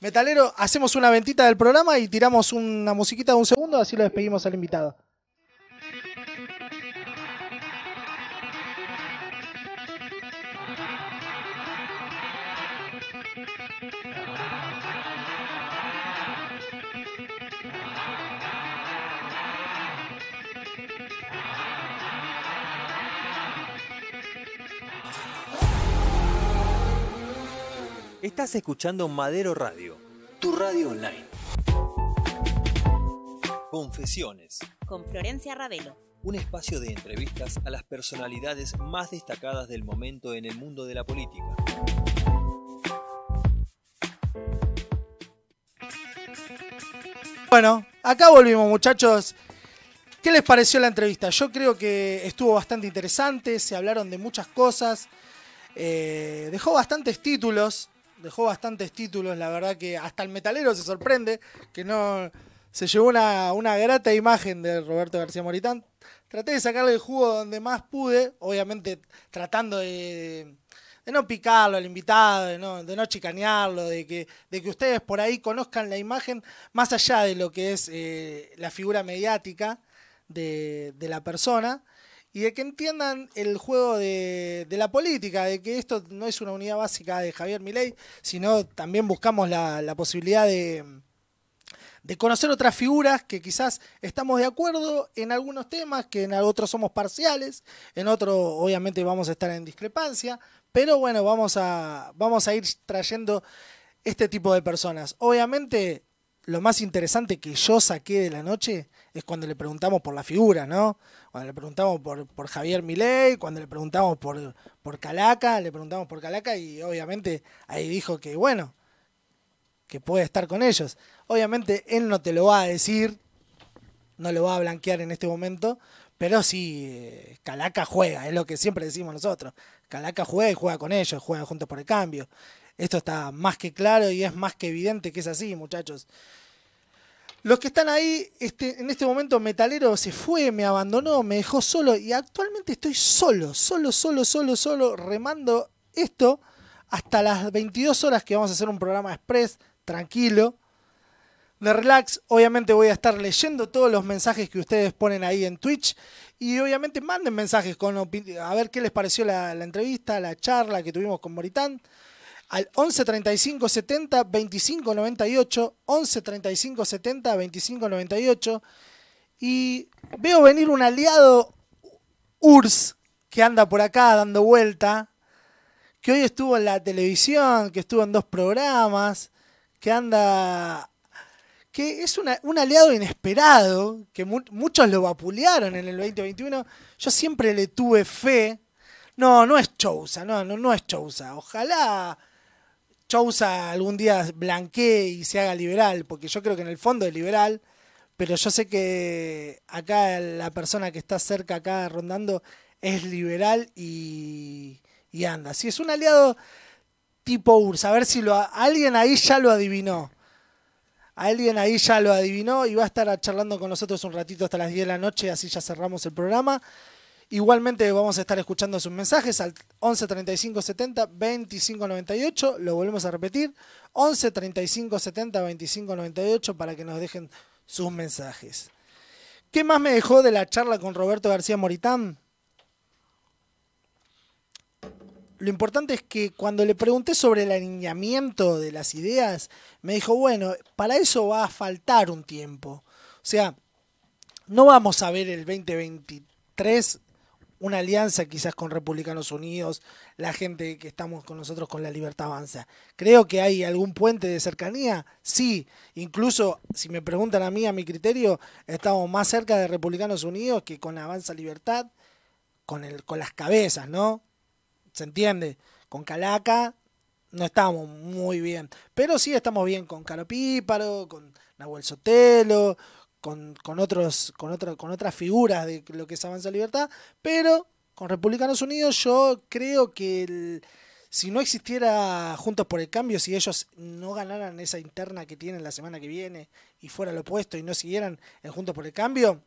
Metalero, hacemos una ventita del programa y tiramos una musiquita de un segundo, así lo despedimos al invitado. Estás escuchando Madero Radio, tu radio online. Confesiones. Con Florencia Ravelo. Un espacio de entrevistas a las personalidades más destacadas del momento en el mundo de la política. Bueno, acá volvimos muchachos. ¿Qué les pareció la entrevista? Yo creo que estuvo bastante interesante, se hablaron de muchas cosas, eh, dejó bastantes títulos dejó bastantes títulos, la verdad que hasta el metalero se sorprende que no se llevó una, grata imagen de Roberto García Moritán. Traté de sacarle el jugo donde más pude, obviamente tratando de, de no picarlo al invitado, de no, de no chicanearlo, de que, de que ustedes por ahí conozcan la imagen más allá de lo que es eh, la figura mediática de, de la persona y de que entiendan el juego de, la política, de que esto no es una unidad básica de Javier Milei, sino también buscamos la, posibilidad de, conocer otras figuras que quizás estamos de acuerdo en algunos temas, que en otros somos parciales, en otros obviamente vamos a estar en discrepancia, pero bueno, vamos a, vamos a ir trayendo este tipo de personas. Obviamente lo más interesante que yo saqué de la noche es cuando le preguntamos por la figura, ¿no? Cuando le preguntamos por, Javier Milei, cuando le preguntamos por, por Calaca, le preguntamos por Calaca y obviamente ahí dijo que, bueno, que puede estar con ellos. Obviamente él no te lo va a decir, no lo va a blanquear en este momento, pero sí, eh, Calaca juega, es lo que siempre decimos nosotros. Calaca juega y juega con ellos, juega juntos por el cambio. Esto está más que claro y es más que evidente que es así, muchachos. Los que están ahí, este, en este momento Metalero se fue, me abandonó, me dejó solo y actualmente estoy solo, solo, solo, solo, solo, remando esto hasta las 22 horas que vamos a hacer un programa express, tranquilo, de relax. Obviamente voy a estar leyendo todos los mensajes que ustedes ponen ahí en Twitch y obviamente manden mensajes con a ver qué les pareció la entrevista, la charla que tuvimos con Moritán al 11 35 70 25 98, 11 35 70 25 98 y veo venir un aliado URSS que anda por acá dando vuelta, que hoy estuvo en la televisión, que estuvo en dos programas, que anda que es un aliado inesperado, que muchos lo vapulearon en el 2021. Yo siempre le tuve fe. No, no es Chousa, no, no, no es Chousa. Ojalá Usa algún día blanquee y se haga liberal, porque yo creo que en el fondo es liberal, pero yo sé que acá la persona que está cerca acá rondando es liberal y, anda. Si es un aliado tipo URSS, a ver si lo, alguien ahí ya lo adivinó. Alguien ahí ya lo adivinó y va a estar charlando con nosotros un ratito hasta las 10 de la noche, así ya cerramos el programa. Igualmente vamos a estar escuchando sus mensajes al 11 35 70 25 98. Lo volvemos a repetir. 11 35 70 25 98 para que nos dejen sus mensajes. ¿Qué más me dejó de la charla con Roberto García Moritán? Lo importante es que cuando le pregunté sobre el alineamiento de las ideas, me dijo, bueno, para eso va a faltar un tiempo. O sea, no vamos a ver el 2023 una alianza quizás con Republicanos Unidos, la gente que estamos con nosotros con la libertad avanza. Creo que hay algún puente de cercanía, sí, incluso si me preguntan a mí, a mi criterio, estamos más cerca de Republicanos Unidos que con Avanza Libertad, con, el, con las cabezas, ¿no? ¿Se entiende? Con Calaca no estamos muy bien, pero sí estamos bien con Caro Píparo, con Nahuel Sotelo, con, otros, con, otra con otras figuras de lo que es Avanza Libertad, pero con Republicanos Unidos yo creo que si no existiera Juntos por el Cambio, si ellos no ganaran esa interna que tienen la semana que viene y fuera lo opuesto y no siguieran en Juntos por el Cambio,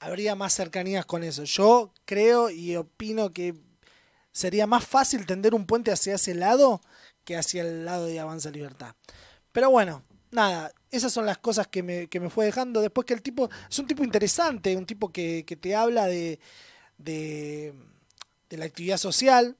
habría más cercanías con eso. Yo creo y opino que sería más fácil tender un puente hacia ese lado que hacia el lado de Avanza Libertad. Pero bueno, nada, esas son las cosas que me, fue dejando. Después que el tipo es un tipo interesante, un tipo que, te habla de, de, la actividad social.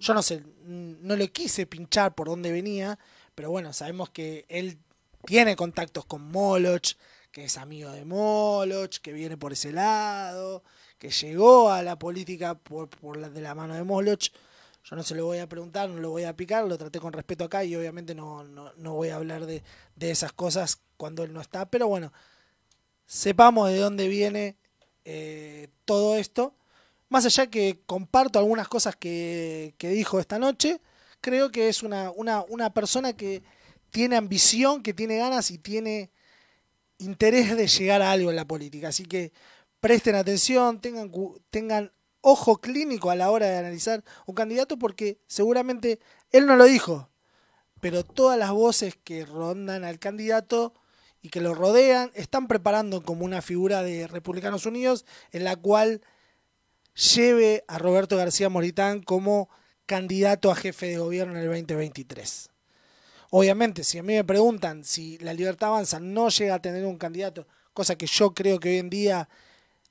Yo no sé, mm, no le quise pinchar por dónde venía, pero bueno, sabemos que él tiene contactos con Moloch, que es amigo de Moloch, que viene por ese lado, que llegó a la política por, por la, de la mano de Moloch. Yo no se lo voy a preguntar, no lo voy a picar, lo traté con respeto acá y obviamente no, voy a hablar de, esas cosas cuando él no está. Pero bueno, sepamos de dónde viene eh, todo esto. Más allá que comparto algunas cosas que, dijo esta noche, creo que es una, una, persona que tiene ambición, que tiene ganas y tiene interés de llegar a algo en la política. Así que presten atención, tengan, tengan ojo clínico a la hora de analizar un candidato porque seguramente él no lo dijo, pero todas las voces que rondan al candidato y que lo rodean están preparando como una figura de Republicanos Unidos en la cual lleve a Roberto García Moritán como candidato a jefe de gobierno en el 2023. Obviamente, si a mí me preguntan si la libertad avanza no llega a tener un candidato, cosa que yo creo que hoy en día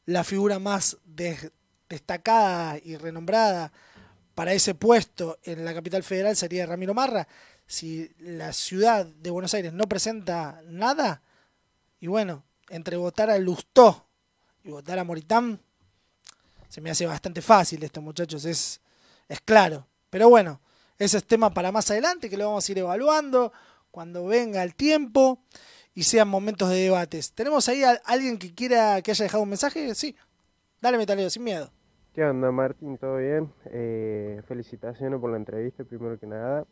la figura más de destacada y renombrada para ese puesto en la capital federal sería Ramiro Marra. Si la ciudad de Buenos Aires no presenta nada, y bueno, entre votar a Lustó y votar a Moritán, se me hace bastante fácil esto, muchachos, es, es claro. Pero bueno, ese es tema para más adelante, que lo vamos a ir evaluando cuando venga el tiempo y sean momentos de debates. ¿Tenemos ahí a alguien que quiera que haya dejado un mensaje? Sí. Dale Metaleo, sin miedo. ¿Qué onda, Martín? ¿Todo bien? Eh, felicitaciones por la entrevista, primero que nada.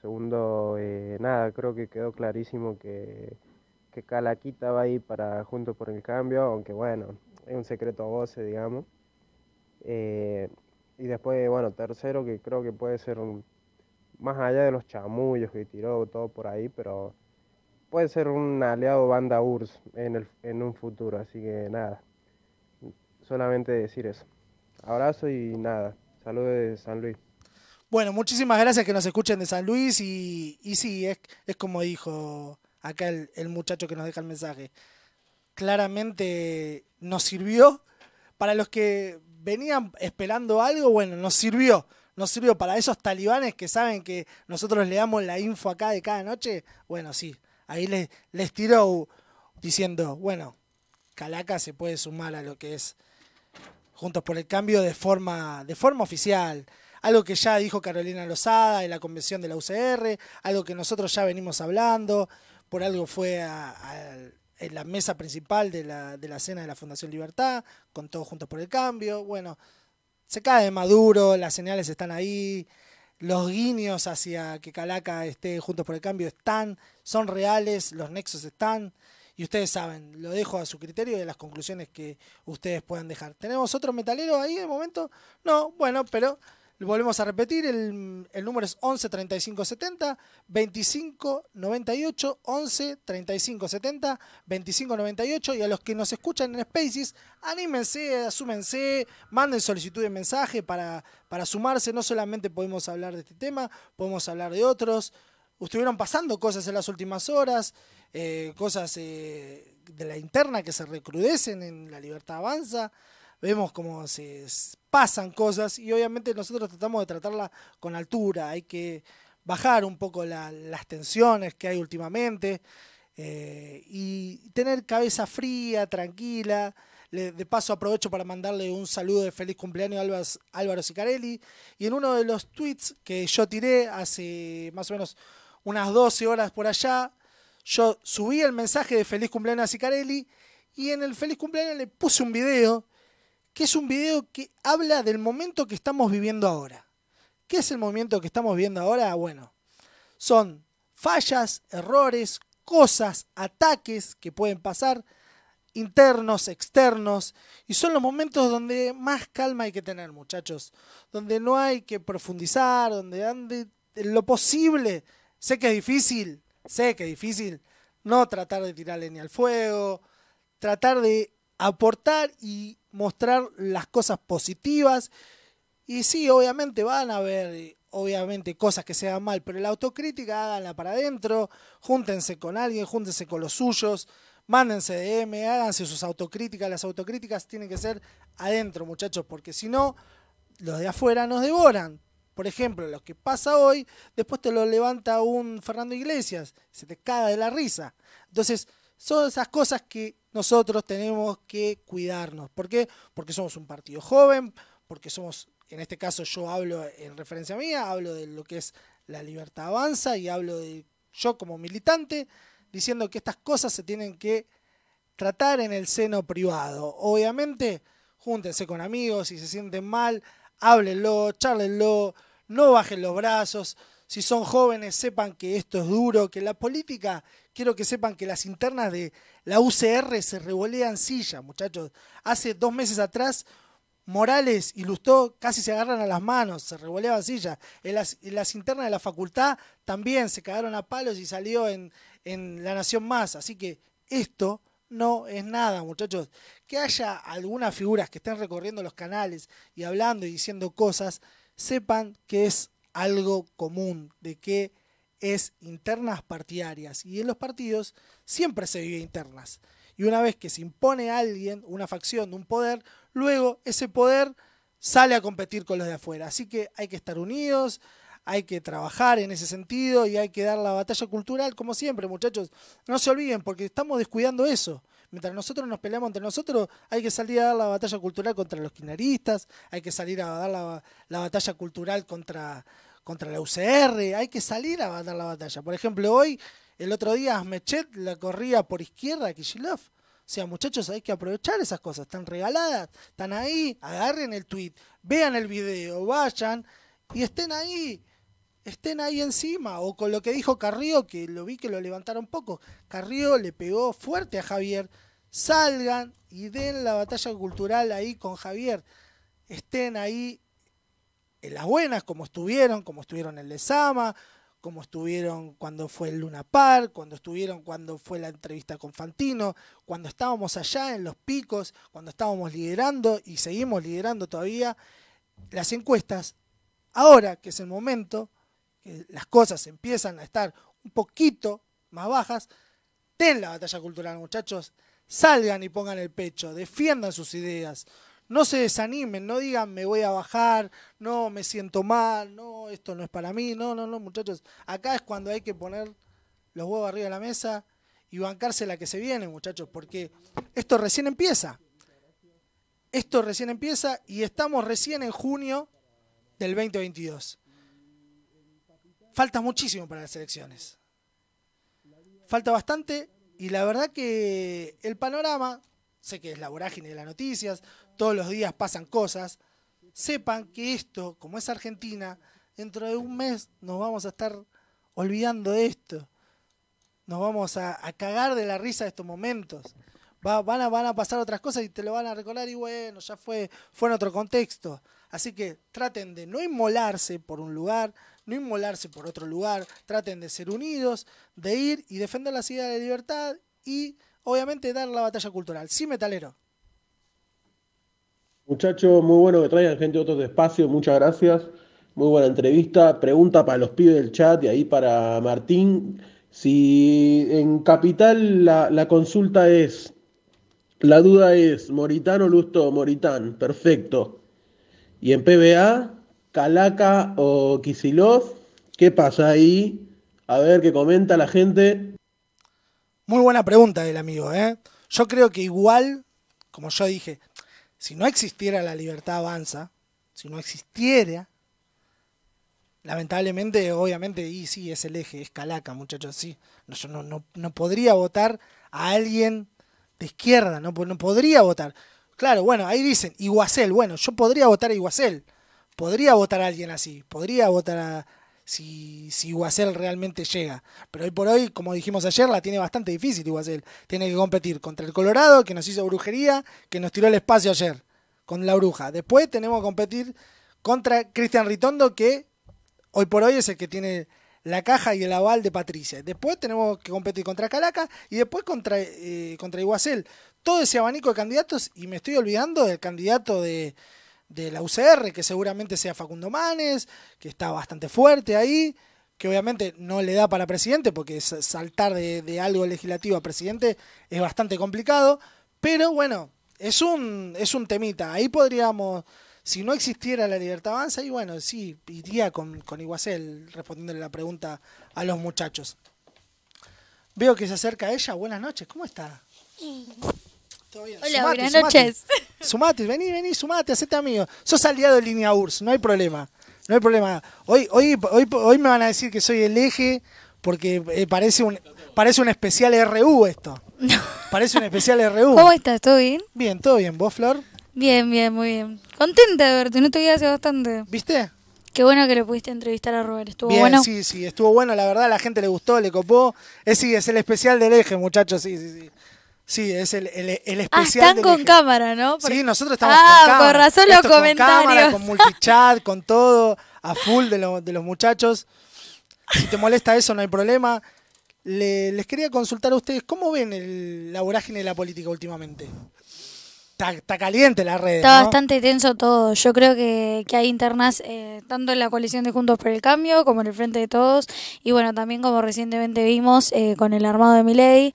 Segundo, eh, nada, creo que quedó clarísimo que, que Calaquita va ahí para Junto por el Cambio, aunque bueno, es un secreto a voces, digamos. Eh, y después, bueno, tercero, que creo que puede ser un, más allá de los chamullos que tiró todo por ahí, pero puede ser un aliado banda URSS en, el, en un futuro, así que nada, solamente decir eso. Abrazo y nada. Saludos de San Luis. Bueno, muchísimas gracias que nos escuchen de San Luis y, y sí, es, es como dijo acá el, muchacho que nos deja el mensaje. Claramente nos sirvió. Para los que venían esperando algo, bueno, nos sirvió. Nos sirvió para esos talibanes que saben que nosotros le damos la info acá de cada noche. Bueno, sí, ahí les, les tiró diciendo, bueno, Calaca se puede sumar a lo que es Juntos por el Cambio de forma, de forma oficial. Algo que ya dijo Carolina Lozada en la convención de la UCR, algo que nosotros ya venimos hablando, por algo fue en la mesa principal de la, de la cena de la Fundación Libertad, con todos Juntos por el Cambio. Bueno, se cae de Maduro, las señales están ahí, los guiños hacia que Calaca esté Juntos por el Cambio están, son reales, los nexos están. Y ustedes saben, lo dejo a su criterio y a las conclusiones que ustedes puedan dejar. ¿Tenemos otro metalero ahí de momento? No, bueno, pero volvemos a repetir, el, número es 11 35 70 25 98 11 35 70 25 98 y a los que nos escuchan en Spaces, anímense, asúmense, manden solicitud de mensaje para, para sumarse, no solamente podemos hablar de este tema, podemos hablar de otros, estuvieron pasando cosas en las últimas horas, eh, cosas eh, de la interna que se recrudecen en la libertad avanza, vemos cómo se pasan cosas y obviamente nosotros tratamos de tratarla con altura, hay que bajar un poco las tensiones que hay últimamente eh, y tener cabeza fría, tranquila. de paso aprovecho para mandarle un saludo de feliz cumpleaños a Álvaro, Álvaro Sicarelli. Y en uno de los tweets que yo tiré hace más o menos unas 12 horas por allá, yo subí el mensaje de feliz cumpleaños a Sicarelli y en el feliz cumpleaños le puse un video, que es un video que habla del momento que estamos viviendo ahora. ¿Qué es el momento que estamos viviendo ahora? Bueno, son fallas, errores, cosas, ataques que pueden pasar, internos, externos, y son los momentos donde más calma hay que tener, muchachos, donde no hay que profundizar, donde, ande lo posible Sé que es difícil, sé que es difícil no tratar de tirarle ni al fuego, tratar de aportar y mostrar las cosas positivas. Y sí, obviamente van a haber, obviamente, cosas que se mal, pero la autocrítica háganla para adentro, júntense con alguien, júntense con los suyos, mándense DM, háganse sus autocríticas. Las autocríticas tienen que ser adentro, muchachos, porque si no, los de afuera nos devoran. Por ejemplo, lo que pasa hoy, después te lo levanta un Fernando Iglesias, se te caga de la risa. Entonces, son esas cosas que nosotros tenemos que cuidarnos. ¿Por qué? Porque somos un partido joven, porque somos, en este caso yo hablo en referencia mía, hablo de lo que es la libertad avanza y hablo de yo como militante, diciendo que estas cosas se tienen que tratar en el seno privado. Obviamente, júntense con amigos, si se sienten mal, háblenlo, charlenlo, no bajen los brazos. Si son jóvenes, sepan que esto es duro, que la política, quiero que sepan que las internas de la UCR se revolean silla, muchachos. Hace dos meses atrás, Morales y Lustó casi se agarran a las manos, se revoleaban silla. En las, internas de la facultad también se cagaron a palos y salió en, en La Nación Más. Así que esto no es nada, muchachos. Que haya algunas figuras que estén recorriendo los canales y hablando y diciendo cosas, sepan que es algo común, de que es internas partidarias. Y en los partidos siempre se vive internas. Y una vez que se impone alguien, una facción, un poder, luego ese poder sale a competir con los de afuera. Así que hay que estar unidos, hay que trabajar en ese sentido y hay que dar la batalla cultural, como siempre, muchachos. No se olviden, porque estamos descuidando eso. Mientras nosotros nos peleamos entre nosotros, hay que salir a dar la batalla cultural contra los quinaristas, hay que salir a dar la, batalla cultural contra, contra la UCR, hay que salir a dar la batalla. Por ejemplo, hoy, el otro día, Mechet la corría por izquierda a Kishilov. O sea, muchachos, hay que aprovechar esas cosas. Están regaladas, están ahí. Agarren el tweet, vean el video, vayan y estén ahí estén ahí encima. O con lo que dijo Carrillo, que lo vi que lo levantaron poco. Carrillo le pegó fuerte a Javier. Salgan y den la batalla cultural ahí con Javier. Estén ahí en las buenas, como estuvieron, como estuvieron en Lezama, como estuvieron cuando fue el Luna Park, cuando estuvieron cuando fue la entrevista con Fantino, cuando estábamos allá en los picos, cuando estábamos liderando y seguimos liderando todavía las encuestas. Ahora que es el momento, que las cosas empiezan a estar un poquito más bajas, ten la batalla cultural, muchachos. Salgan y pongan el pecho, defiendan sus ideas. No se desanimen, no digan me voy a bajar, no me siento mal, no, esto no es para mí. No, no, no, muchachos. Acá es cuando hay que poner los huevos arriba de la mesa y bancarse la que se viene, muchachos, porque esto recién empieza. Esto recién empieza y estamos recién en junio del 2022 falta muchísimo para las elecciones. Falta bastante y la verdad que el panorama, sé que es la vorágine de las noticias, todos los días pasan cosas, sepan que esto, como es Argentina, dentro de un mes nos vamos a estar olvidando de esto. Nos vamos a, cagar de la risa de estos momentos. van, a, van a pasar otras cosas y te lo van a recordar y bueno, ya fue, fue en otro contexto. Así que traten de no inmolarse por un lugar, no inmolarse por otro lugar, traten de ser unidos, de ir y defender la ciudad de libertad y obviamente dar la batalla cultural. Sí, metalero. Muchachos, muy bueno que traigan gente de otros espacios, muchas gracias. Muy buena entrevista. Pregunta para los pibes del chat y ahí para Martín. Si en Capital la, la consulta es, la duda es, Moritán o Lusto, Moritán, perfecto. Y en PBA, Calaca o Kisilov. ¿Qué pasa ahí? A ver qué comenta la gente. Muy buena pregunta del amigo, ¿eh? Yo creo que igual, como yo dije, si no existiera la libertad avanza, si no existiera, lamentablemente, obviamente, y sí, es el eje, es Calaca, muchachos, sí. No, yo no, no, podría votar a alguien de izquierda, no, no podría votar. Claro, bueno, ahí dicen, Iguacel, bueno, yo podría votar a Iguacel, podría votar a alguien así, podría votar a, si, si Iguacel realmente llega. Pero hoy por hoy, como dijimos ayer, la tiene bastante difícil Iguacel. Tiene que competir contra el Colorado, que nos hizo brujería, que nos tiró el espacio ayer con la bruja. Después tenemos que competir contra Cristian Ritondo, que hoy por hoy es el que tiene la caja y el aval de Patricia. Después tenemos que competir contra Caracas y después contra, eh, contra Iguacel. Todo ese abanico de candidatos, y me estoy olvidando del candidato de de la UCR, que seguramente sea Facundo Manes, que está bastante fuerte ahí, que obviamente no le da para presidente, porque saltar de, algo legislativo a presidente es bastante complicado, pero bueno, es un, es un temita. Ahí podríamos, si no existiera la libertad avanza, y bueno, sí, iría con, con Iguacel respondiéndole la pregunta a los muchachos. Veo que se acerca ella. Buenas noches, ¿cómo está? Hola, buenas noches. Sumate, vení, vení, sumate, hacete amigo. Sos aliado de línea URSS, no hay problema. No hay problema. Hoy, hoy, hoy, hoy me van a decir que soy el eje porque eh, parece un parece un especial RU esto. Parece un especial RU. ¿Cómo estás? ¿Todo bien? Bien, todo bien. ¿Vos, Flor? Bien, bien, muy bien. Contenta de verte, no te vi hace bastante. ¿Viste? Qué bueno que le pudiste entrevistar a Robert, estuvo bien, bueno. Sí, sí, estuvo bueno, la verdad, la gente le gustó, le copó. Es, es el especial del eje, muchachos, sí, sí, sí. Sí, es el, el, ah, especial. Ah, están con cámara, ¿no? Sí, nosotros estamos ah, con cámara. razón los Con cámara, con multichat, con todo, a full de, de los muchachos. Si te molesta eso, no hay problema. les quería consultar a ustedes, ¿cómo ven el, la vorágine de la política últimamente? Está, caliente la red. Está bastante tenso todo. Yo creo que, que hay internas, eh, tanto en la coalición de Juntos por el Cambio como en el Frente de Todos. Y bueno, también como recientemente vimos eh, con el armado de Miley.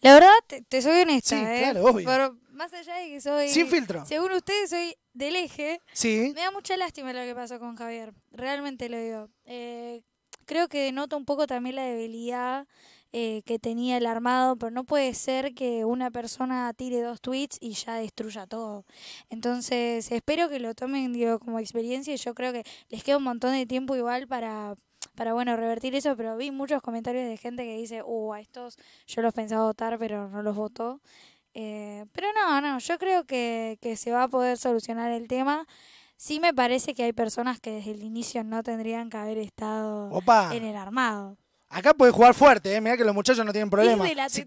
La verdad, te, soy honesta. ¿eh? claro, obvio. Pero más allá de que soy. Sin filtro. Según ustedes, soy del eje. Sí. Me da mucha lástima lo que pasó con Javier. Realmente lo digo. Eh, creo que denota un poco también la debilidad eh, que tenía el armado, pero no puede ser que una persona tire dos tweets y ya destruya todo. Entonces, espero que lo tomen como experiencia y yo creo que les queda un montón de tiempo igual para para bueno, revertir eso, pero vi muchos comentarios de gente que dice, uh, a estos yo los pensaba votar, pero no los votó. Eh, pero no, no, yo creo que, que se va a poder solucionar el tema. Sí me parece que hay personas que desde el inicio no tendrían que haber estado en el armado. Acá podés jugar fuerte, ¿eh? que los muchachos no tienen problema. si,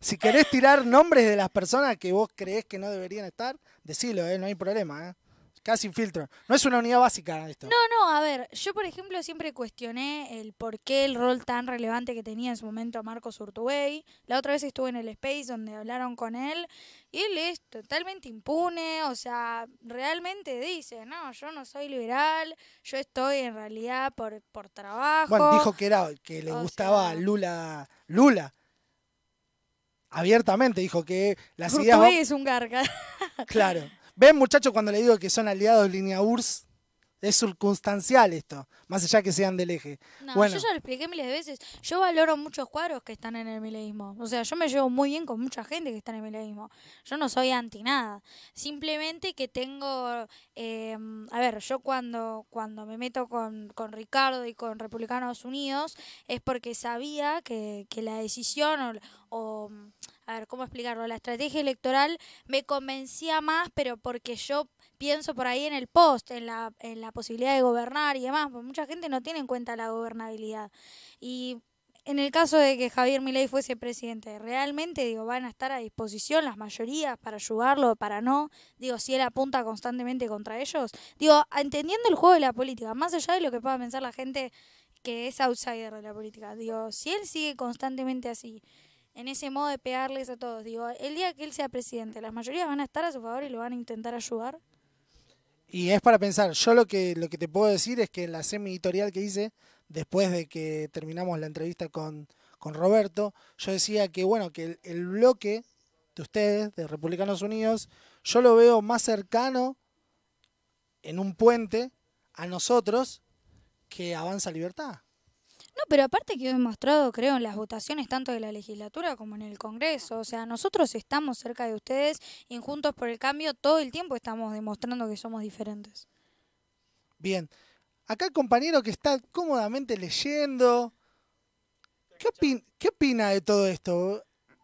si, querés tirar nombres de las personas que vos crees que no deberían estar, decilo, ¿eh? no hay problema. ¿eh? Casi infiltro, No es una unidad básica esto. No, no, a ver, yo por ejemplo siempre cuestioné el por qué el rol tan relevante que tenía en su momento Marcos Urtubey. La otra vez estuve en el Space donde hablaron con él y él es totalmente impune, o sea, realmente dice, no, yo no soy liberal, yo estoy en realidad por, trabajo. Bueno, dijo que era que le gustaba Lula, Lula. Abiertamente dijo que las Urtubey es un garga. claro ¿Ven, muchachos, cuando le digo que son aliados de línea URSS? Es circunstancial esto, más allá que sean del eje. bueno. yo ya lo expliqué miles de veces. Yo valoro muchos cuadros que están en el mileísmo. O sea, yo me llevo muy bien con mucha gente que está en el mileísmo. Yo no soy anti nada. Simplemente que tengo... Em, a ver, yo cuando, cuando me meto con, con, Ricardo y con Republicanos Unidos es porque sabía que, la decisión o a ver, ¿cómo explicarlo? La estrategia electoral me convencía más, pero porque yo pienso por ahí en el post, en la, en la posibilidad de gobernar y demás, porque mucha gente no tiene en cuenta la gobernabilidad. Y en el caso de que Javier Milei fuese presidente, realmente digo, van a estar a disposición las mayorías para ayudarlo, o para no, digo, si él apunta constantemente contra ellos, digo, entendiendo el juego de la política, más allá de lo que pueda pensar la gente que es outsider de la política, digo, si él sigue constantemente así, en ese modo de pegarles a todos. Digo, el día que él sea presidente, las mayorías van a estar a su favor y lo van a intentar ayudar. Y es para pensar, yo lo que, lo que te puedo decir es que en la semi editorial que hice, después de que terminamos la entrevista con, Roberto, yo decía que bueno, que el, el bloque de ustedes, de Republicanos Unidos, yo lo veo más cercano en un puente a nosotros que Avanza Libertad. No, pero aparte que he demostrado, creo, en las votaciones tanto de la legislatura como en el Congreso. O sea, nosotros estamos cerca de ustedes y Juntos por el Cambio todo el tiempo estamos demostrando que somos diferentes. Bien. Acá el compañero que está cómodamente leyendo. ¿Qué, opina de todo esto?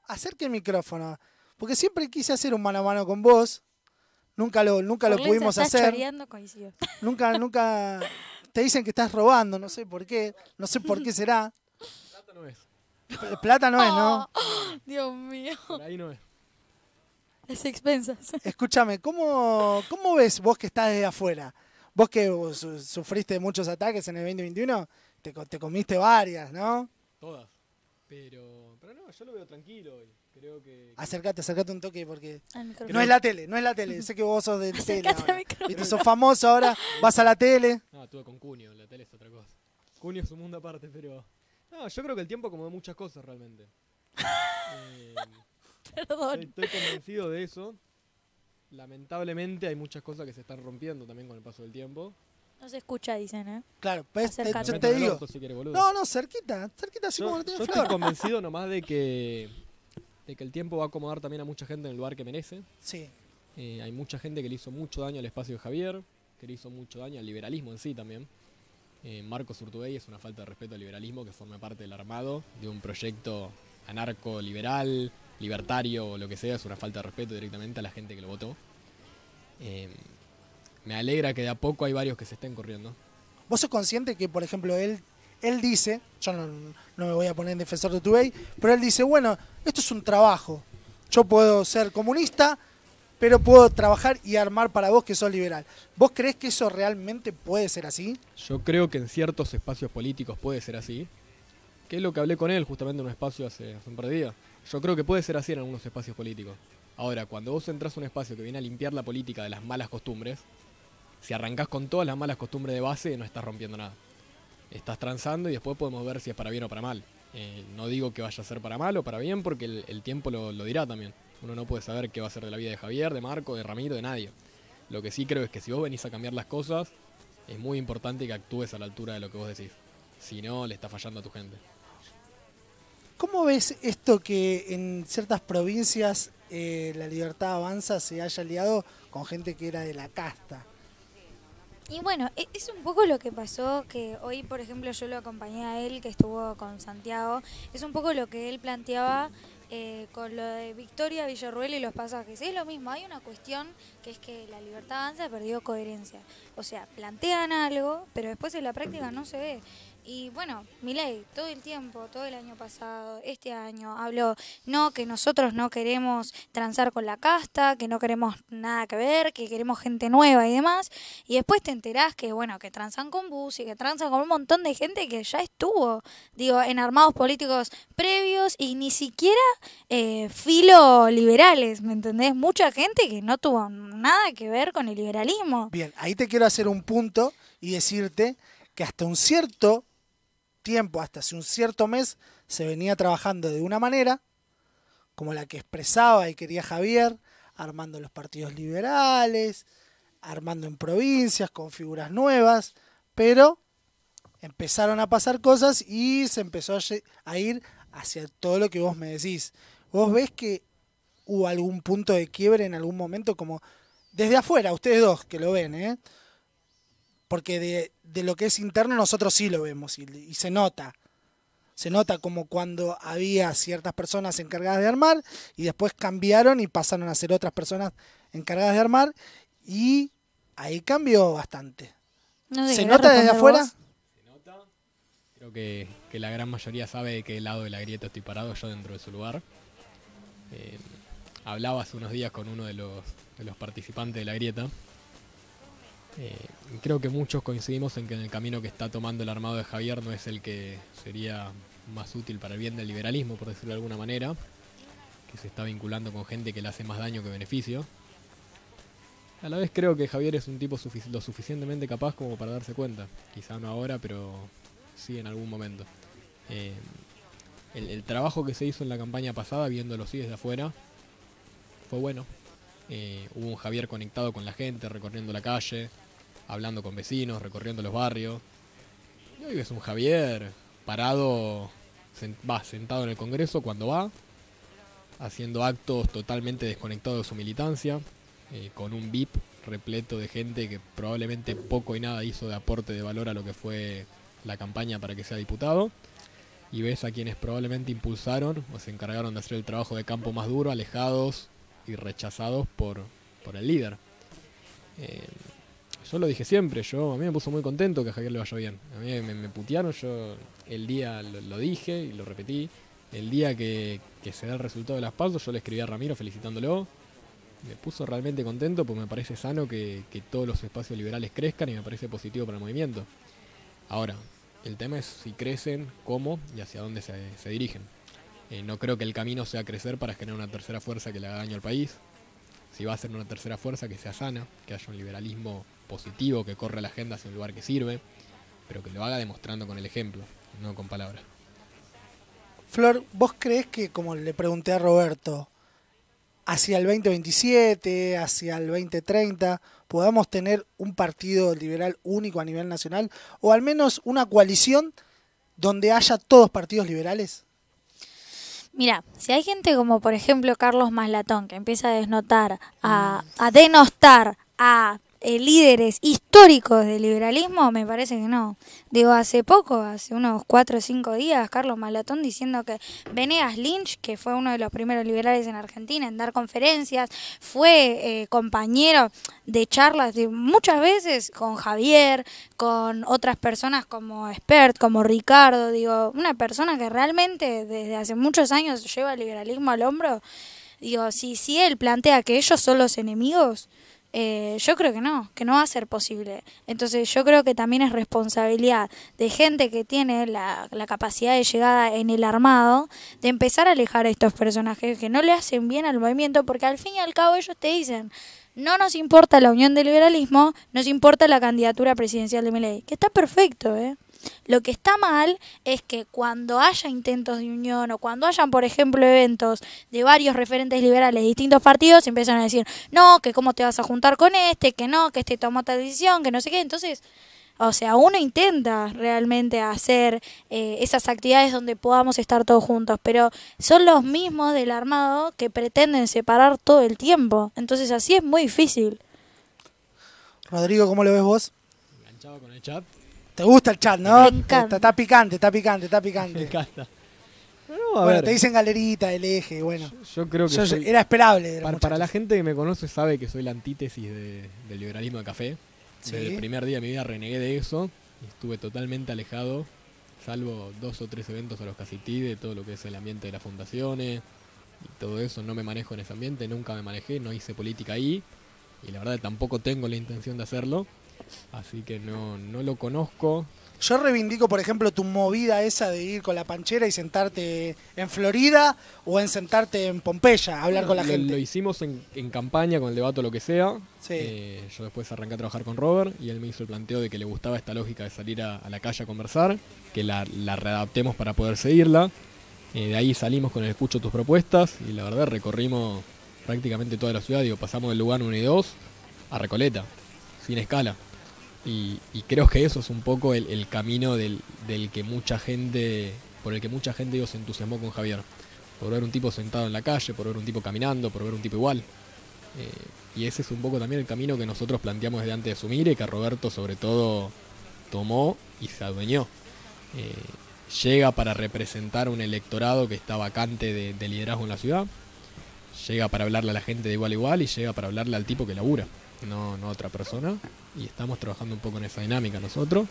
Acerque el micrófono. Porque siempre quise hacer un mano a mano con vos. Nunca lo, nunca lo pudimos hacer. nunca, nunca. te dicen que estás robando, no sé por qué, no sé por qué será. Plata no es. plata no es, ¿no? Oh, Dios mío. ahí no es. Es expensas. Escúchame, ¿cómo, ¿cómo ves vos que estás desde afuera? Vos que sufriste muchos ataques en el 2021, te, comiste varias, ¿no? Todas. Pero, pero no, yo lo veo tranquilo hoy. Creo que. Acércate, acércate un toque porque. No es la tele, no es la tele. sé que vos sos de tele. Y tú sos famoso ahora, vas a la tele. No, estuve con Cunio, la tele es otra cosa. Cunio es un mundo aparte, pero. No, yo creo que el tiempo como de muchas cosas realmente. Eh, Perdón. Estoy convencido de eso. Lamentablemente hay muchas cosas que se están rompiendo también con el paso del tiempo. No se escucha, dicen, ¿eh? Claro, pues, eh, yo te digo. no, no, cerquita, cerquita, así yo, como Yo estoy convencido nomás de que de que el tiempo va a acomodar también a mucha gente en el lugar que merece. Sí. Eh, hay mucha gente que le hizo mucho daño al espacio de Javier, que le hizo mucho daño al liberalismo en sí también. Eh, Marcos Urtubey es una falta de respeto al liberalismo que forma parte del armado de un proyecto anarco liberal, libertario o lo que sea, es una falta de respeto directamente a la gente que lo votó. Eh, me alegra que de a poco hay varios que se estén corriendo. ¿Vos sos consciente que, por ejemplo, él él dice, yo no, me voy a poner en defensor de Tubey, pero él dice, bueno, esto es un trabajo. Yo puedo ser comunista, pero puedo trabajar y armar para vos que sos liberal. ¿Vos crees que eso realmente puede ser así? Yo creo que en ciertos espacios políticos puede ser así. Que es lo que hablé con él justamente en un espacio hace, un par de días. Yo creo que puede ser así en algunos espacios políticos. Ahora, cuando vos entras a un espacio que viene a limpiar la política de las malas costumbres, si arrancás con todas las malas costumbres de base, no estás rompiendo nada estás transando y después podemos ver si es para bien o para mal. Eh, no digo que vaya a ser para mal o para bien porque el, tiempo lo, dirá también. Uno no puede saber qué va a ser de la vida de Javier, de Marco, de Ramiro, de nadie. Lo que sí creo es que si vos venís a cambiar las cosas, es muy importante que actúes a la altura de lo que vos decís. Si no, le está fallando a tu gente. ¿Cómo ves esto que en ciertas provincias eh, la libertad avanza se haya aliado con gente que era de la casta? Y bueno, e, es un poco lo que pasó, que hoy, por ejemplo, yo lo acompañé a él, que estuvo con Santiago, es un poco lo que él planteaba eh, con lo de Victoria Villarruel y los pasajes. Es lo mismo, hay una cuestión que es que la libertad avanza perdió coherencia. O sea, plantean algo, pero después en la práctica no se ve. Y bueno, ley, todo el tiempo, todo el año pasado, este año, habló, no, que nosotros no queremos transar con la casta, que no queremos nada que ver, que queremos gente nueva y demás. Y después te enterás que, bueno, que transan con Bus y que transan con un montón de gente que ya estuvo, digo, en armados políticos previos y ni siquiera eh, filo liberales, ¿me entendés? Mucha gente que no tuvo nada que ver con el liberalismo. Bien, ahí te quiero hacer un punto y decirte que hasta un cierto tiempo, hasta hace un cierto mes, se venía trabajando de una manera, como la que expresaba y quería Javier, armando los partidos liberales, armando en provincias, con figuras nuevas, pero empezaron a pasar cosas y se empezó a ir hacia todo lo que vos me decís. Vos ves que hubo algún punto de quiebre en algún momento, como desde afuera, ustedes dos que lo ven, ¿eh? porque de, de lo que es interno nosotros sí lo vemos y, se nota. Se nota como cuando había ciertas personas encargadas de armar y después cambiaron y pasaron a ser otras personas encargadas de armar y ahí cambió bastante. ¿Se nota desde afuera? Creo que, que, la gran mayoría sabe de qué lado de la grieta estoy parado yo dentro de su lugar. Eh, hablaba hace unos días con uno de los, de los participantes de la grieta eh, creo que muchos coincidimos en que en el camino que está tomando el armado de Javier no es el que sería más útil para el bien del liberalismo, por decirlo de alguna manera, que se está vinculando con gente que le hace más daño que beneficio. A la vez creo que Javier es un tipo lo suficientemente capaz como para darse cuenta, quizá no ahora, pero sí en algún momento. Eh, el, trabajo que se hizo en la campaña pasada, viéndolo así desde afuera, fue bueno. Eh, hubo un Javier conectado con la gente, recorriendo la calle, hablando con vecinos, recorriendo los barrios. Y hoy ves un Javier parado, va sentado en el Congreso cuando va, haciendo actos totalmente desconectados de su militancia, eh, con un VIP repleto de gente que probablemente poco y nada hizo de aporte de valor a lo que fue la campaña para que sea diputado. Y ves a quienes probablemente impulsaron o se encargaron de hacer el trabajo de campo más duro, alejados y rechazados por, el líder. Eh, yo lo dije siempre, yo a mí me puso muy contento que a Javier le vaya bien. A mí me, putearon, yo el día lo, dije y lo repetí. El día que, se da el resultado de las pasos, yo le escribí a Ramiro felicitándolo. Me puso realmente contento porque me parece sano que, todos los espacios liberales crezcan y me parece positivo para el movimiento. Ahora, el tema es si crecen, cómo y hacia dónde se, dirigen. Eh, no creo que el camino sea crecer para generar una tercera fuerza que le haga daño al país. Si va a ser una tercera fuerza que sea sana, que haya un liberalismo positivo, que corre la agenda hacia el lugar que sirve, pero que lo haga demostrando con el ejemplo, no con palabras. Flor, ¿vos crees que, como le pregunté a Roberto, hacia el 2027, hacia el 2030, podamos tener un partido liberal único a nivel nacional o al menos una coalición donde haya todos partidos liberales? Mira, si hay gente como por ejemplo Carlos Maslatón que empieza a desnotar, a mm. denostar, a eh, líderes históricos del liberalismo, me parece que no. Digo, hace poco, hace unos cuatro o cinco días, Carlos Malatón diciendo que Venegas Lynch, que fue uno de los primeros liberales en Argentina en dar conferencias, fue eh, compañero de charlas de, muchas veces con Javier, con otras personas como Expert, como Ricardo, digo, una persona que realmente desde hace muchos años lleva el liberalismo al hombro. Digo, si, si él plantea que ellos son los enemigos, eh, yo creo que no, que no va a ser posible. Entonces yo creo que también es responsabilidad de gente que tiene la, capacidad de llegada en el armado, de empezar a alejar a estos personajes que no le hacen bien al movimiento, porque al fin y al cabo ellos te dicen, no nos importa la unión del liberalismo, nos importa la candidatura presidencial de Milei, que está perfecto, ¿eh? Lo que está mal es que cuando haya intentos de unión o cuando hayan, por ejemplo, eventos de varios referentes liberales de distintos partidos, empiezan a decir, no, que cómo te vas a juntar con este, que no, que este tomó otra decisión, que no sé qué. Entonces, o sea, uno intenta realmente hacer eh, esas actividades donde podamos estar todos juntos, pero son los mismos del armado que pretenden separar todo el tiempo. Entonces así es muy difícil. Rodrigo, ¿cómo lo ves vos? Enganchado con el chat. Te gusta el chat, ¿no? Me encanta. Está, picante, está picante, está picante. Me encanta. bueno, te dicen galerita, el eje, bueno. Yo, creo que era esperable. Para, la gente que me conoce sabe que soy la antítesis del liberalismo de café. Desde el primer día de mi vida renegué de eso y estuve totalmente alejado, salvo dos o tres eventos a los que de todo lo que es el ambiente de las fundaciones y todo eso. No me manejo en ese ambiente, nunca me manejé, no hice política ahí y la verdad tampoco tengo la intención de hacerlo. Así que no, no lo conozco. Yo reivindico, por ejemplo, tu movida esa de ir con la panchera y sentarte en Florida o en sentarte en Pompeya a hablar con la gente. Lo hicimos en, campaña con el debate o lo que sea. Eh, yo después arranqué a trabajar con Robert y él me hizo el planteo de que le gustaba esta lógica de salir a, la calle a conversar, que la, la readaptemos para poder seguirla. Eh, de ahí salimos con el escucho tus propuestas y la verdad recorrimos prácticamente toda la ciudad. Digo, pasamos del lugar 1 y 2 a Recoleta sin escala. Y, creo que eso es un poco el, camino del, que mucha gente, por el que mucha gente se entusiasmó con Javier. Por ver un tipo sentado en la calle, por ver un tipo caminando, por ver un tipo igual. Eh, y ese es un poco también el camino que nosotros planteamos desde antes de asumir y que Roberto sobre todo tomó y se adueñó. Eh, llega para representar un electorado que está vacante de, de liderazgo en la ciudad, llega para hablarle a la gente de igual a igual y llega para hablarle al tipo que labura no, no otra persona. Y estamos trabajando un poco en esa dinámica nosotros.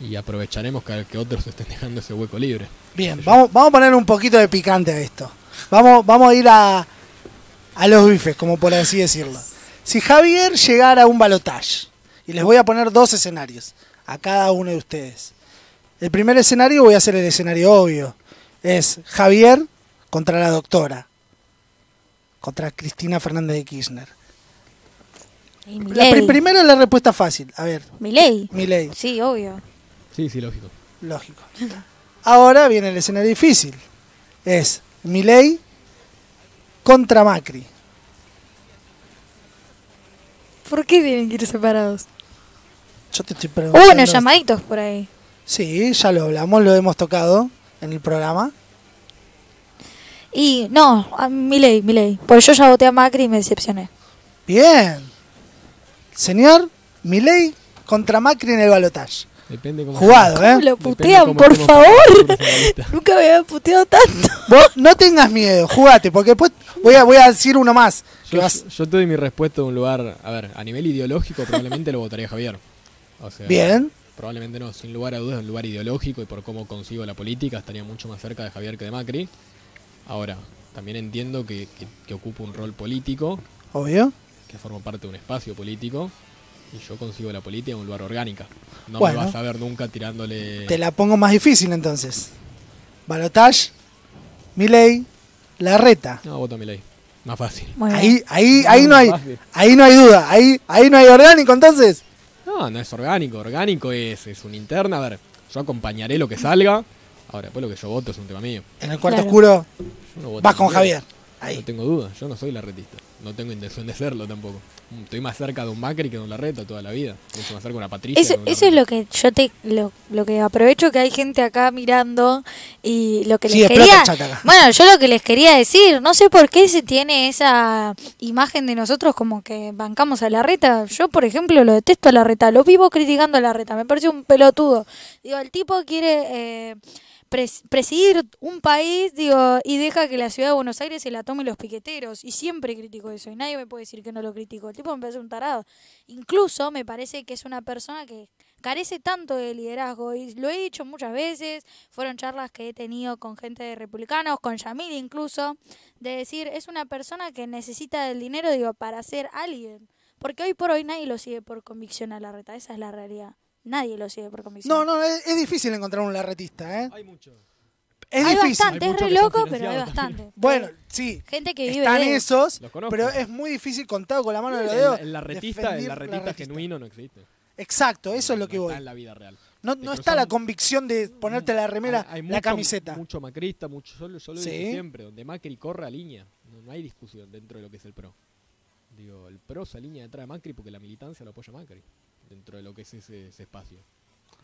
Y aprovecharemos que, que otros estén dejando ese hueco libre. Bien, vamos, vamos a poner un poquito de picante a esto. Vamos, vamos a ir a, a los bifes, como por así decirlo. Si Javier llegara a un balotage, y les voy a poner dos escenarios a cada uno de ustedes. El primer escenario voy a hacer el escenario obvio. Es Javier contra la doctora. Contra Cristina Fernández de Kirchner la primera primero la respuesta fácil. A ver. Mi ley Sí, obvio. Sí, sí, lógico. Lógico. Ahora viene el escenario difícil. Es Mi ley contra Macri. ¿Por qué tienen que ir separados? Yo te estoy preguntando. Hubo llamaditos por ahí. Sí, ya lo hablamos, lo hemos tocado en el programa. Y no, ley, mi ley Porque yo ya voté a Macri y me decepcioné. Bien señor mi ley, contra Macri en el balotaje. Depende cómo Jugado, ¿eh? lo putean, por favor. Nunca me puteado tanto. no tengas miedo, jugate, porque después voy a, voy a decir uno más. Yo, te doy mi respuesta de un lugar, a ver, a nivel ideológico probablemente lo votaría Javier. Bien. Probablemente no, sin lugar a dudas, un lugar ideológico y por cómo consigo la política estaría mucho más cerca de Javier que de Macri. Ahora, también entiendo que, que, que ocupa un rol político. Obvio que formo parte de un espacio político y yo consigo la política en un lugar orgánica. No me vas a ver nunca tirándole. Te la pongo más difícil entonces. Balotage, la reta No, voto Milei. Más fácil. Bueno. Ahí, ahí, ahí no, hay, ahí no hay duda. Ahí, ahí no hay orgánico entonces. No, no es orgánico. Orgánico es, es una interna. A ver, yo acompañaré lo que salga. Ahora, después lo que yo voto es un tema mío. En el cuarto oscuro vas con Javier. Ahí. No tengo duda, yo no soy la retista no tengo intención de serlo tampoco. Estoy más cerca de un Macri que de un Larreta toda la vida. Estoy más cerca de una Patricia. Eso, es lo que yo te lo, lo, que aprovecho que hay gente acá mirando y lo que les quería Bueno, yo lo que les quería decir, no sé por qué se tiene esa imagen de nosotros como que bancamos a la reta. Yo, por ejemplo, lo detesto a Larreta, lo vivo criticando a Larreta, me parece un pelotudo. Digo, el tipo quiere eh, presidir un país, digo, y deja que la ciudad de Buenos Aires se la tome los piqueteros. Y siempre critico eso, y nadie me puede decir que no lo critico. El tipo me parece un tarado. Incluso me parece que es una persona que carece tanto de liderazgo, y lo he dicho muchas veces, fueron charlas que he tenido con gente de republicanos, con Yamil incluso, de decir, es una persona que necesita del dinero, digo, para ser alguien. Porque hoy por hoy nadie lo sigue por convicción a la reta, esa es la realidad nadie lo sigue por convicción. No, no, es, difícil encontrar un larretista, ¿eh? Hay muchos Es hay Bastante, es re loco, pero hay bastante. Bueno, sí. Gente que vive. Están esos, pero es muy difícil contar con la mano de los dedos. El larretista, el larretista, genuino no existe. Exacto, eso es lo que voy. Está en la vida real. No, no está la convicción de ponerte la remera, hay, mucho, la camiseta. Mucho macrista, mucho solo, solo siempre, donde Macri corre a línea. No, hay discusión dentro de lo que es el PRO. Digo, el PRO se alinea detrás de Macri porque la militancia lo apoya Macri dentro de lo que es ese, espacio.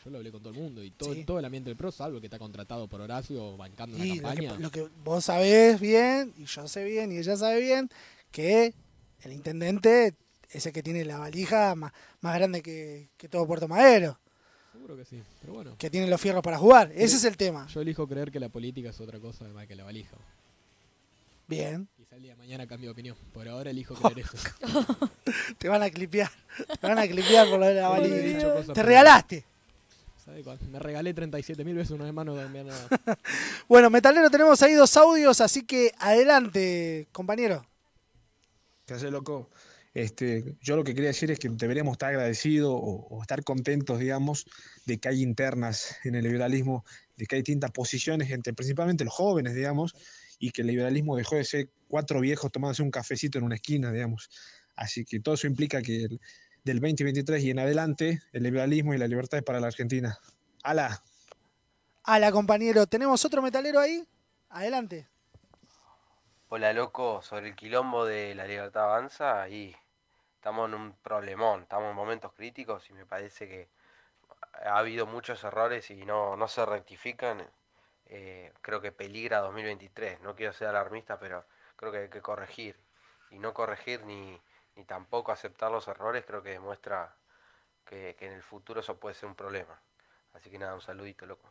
Yo lo hablé con todo el mundo y todo, el ambiente del PRO, salvo que está contratado por Horacio bancando una campaña. Lo que, vos sabés bien, y yo sé bien, y ella sabe bien, que el intendente es el que tiene la valija más, grande que, todo Puerto Madero. Seguro que sí, pero bueno. Que tiene los fierros para jugar, ese es el tema. Yo elijo creer que la política es otra cosa además que la valija. Bien mañana cambio de opinión. Por ahora elijo creer eso. te van a clipear. Te van a clipear por lo la valija. Te regalaste. Me regalé 37 mil veces una hermano también. bueno, Metalero, tenemos ahí dos audios, así que adelante, compañero. ¿Qué hace, loco? Este, yo lo que quería decir es que deberíamos estar agradecidos o, o, estar contentos, digamos, de que hay internas en el liberalismo, de que hay distintas posiciones entre principalmente los jóvenes, digamos, y que el liberalismo dejó de ser cuatro viejos tomándose un cafecito en una esquina, digamos. Así que todo eso implica que del 2023 y en adelante el liberalismo y la libertad es para la Argentina. ¡Hala! ¡Hala, compañero! ¿Tenemos otro metalero ahí? Adelante. Hola, loco. Sobre el quilombo de la libertad avanza Ahí estamos en un problemón, estamos en momentos críticos y me parece que ha habido muchos errores y no, no se rectifican. Eh, creo que peligra 2023. No quiero ser alarmista, pero creo que hay que corregir. Y no corregir ni, ni tampoco aceptar los errores creo que demuestra que, en el futuro eso puede ser un problema. Así que nada, un saludito, loco.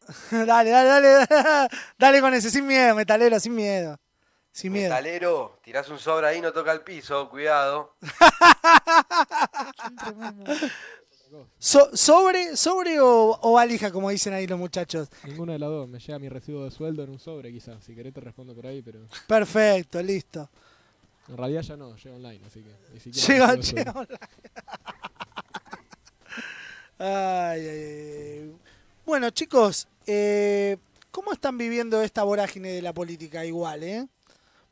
dale, dale, dale, dale, con ese, sin miedo, metalero, sin miedo. Sin miedo. Metalero, tirás un sobra ahí, no toca el piso, cuidado. ¿Sobre, sobre o, o, valija, como dicen ahí los muchachos? Ninguna de las dos. Me llega mi recibo de sueldo en un sobre, quizás. Si querés te respondo por ahí, pero... Perfecto, listo. En realidad ya no, llega online, así que... llega, llega online. Bueno, chicos, eh, ¿cómo están viviendo esta vorágine de la política igual, eh?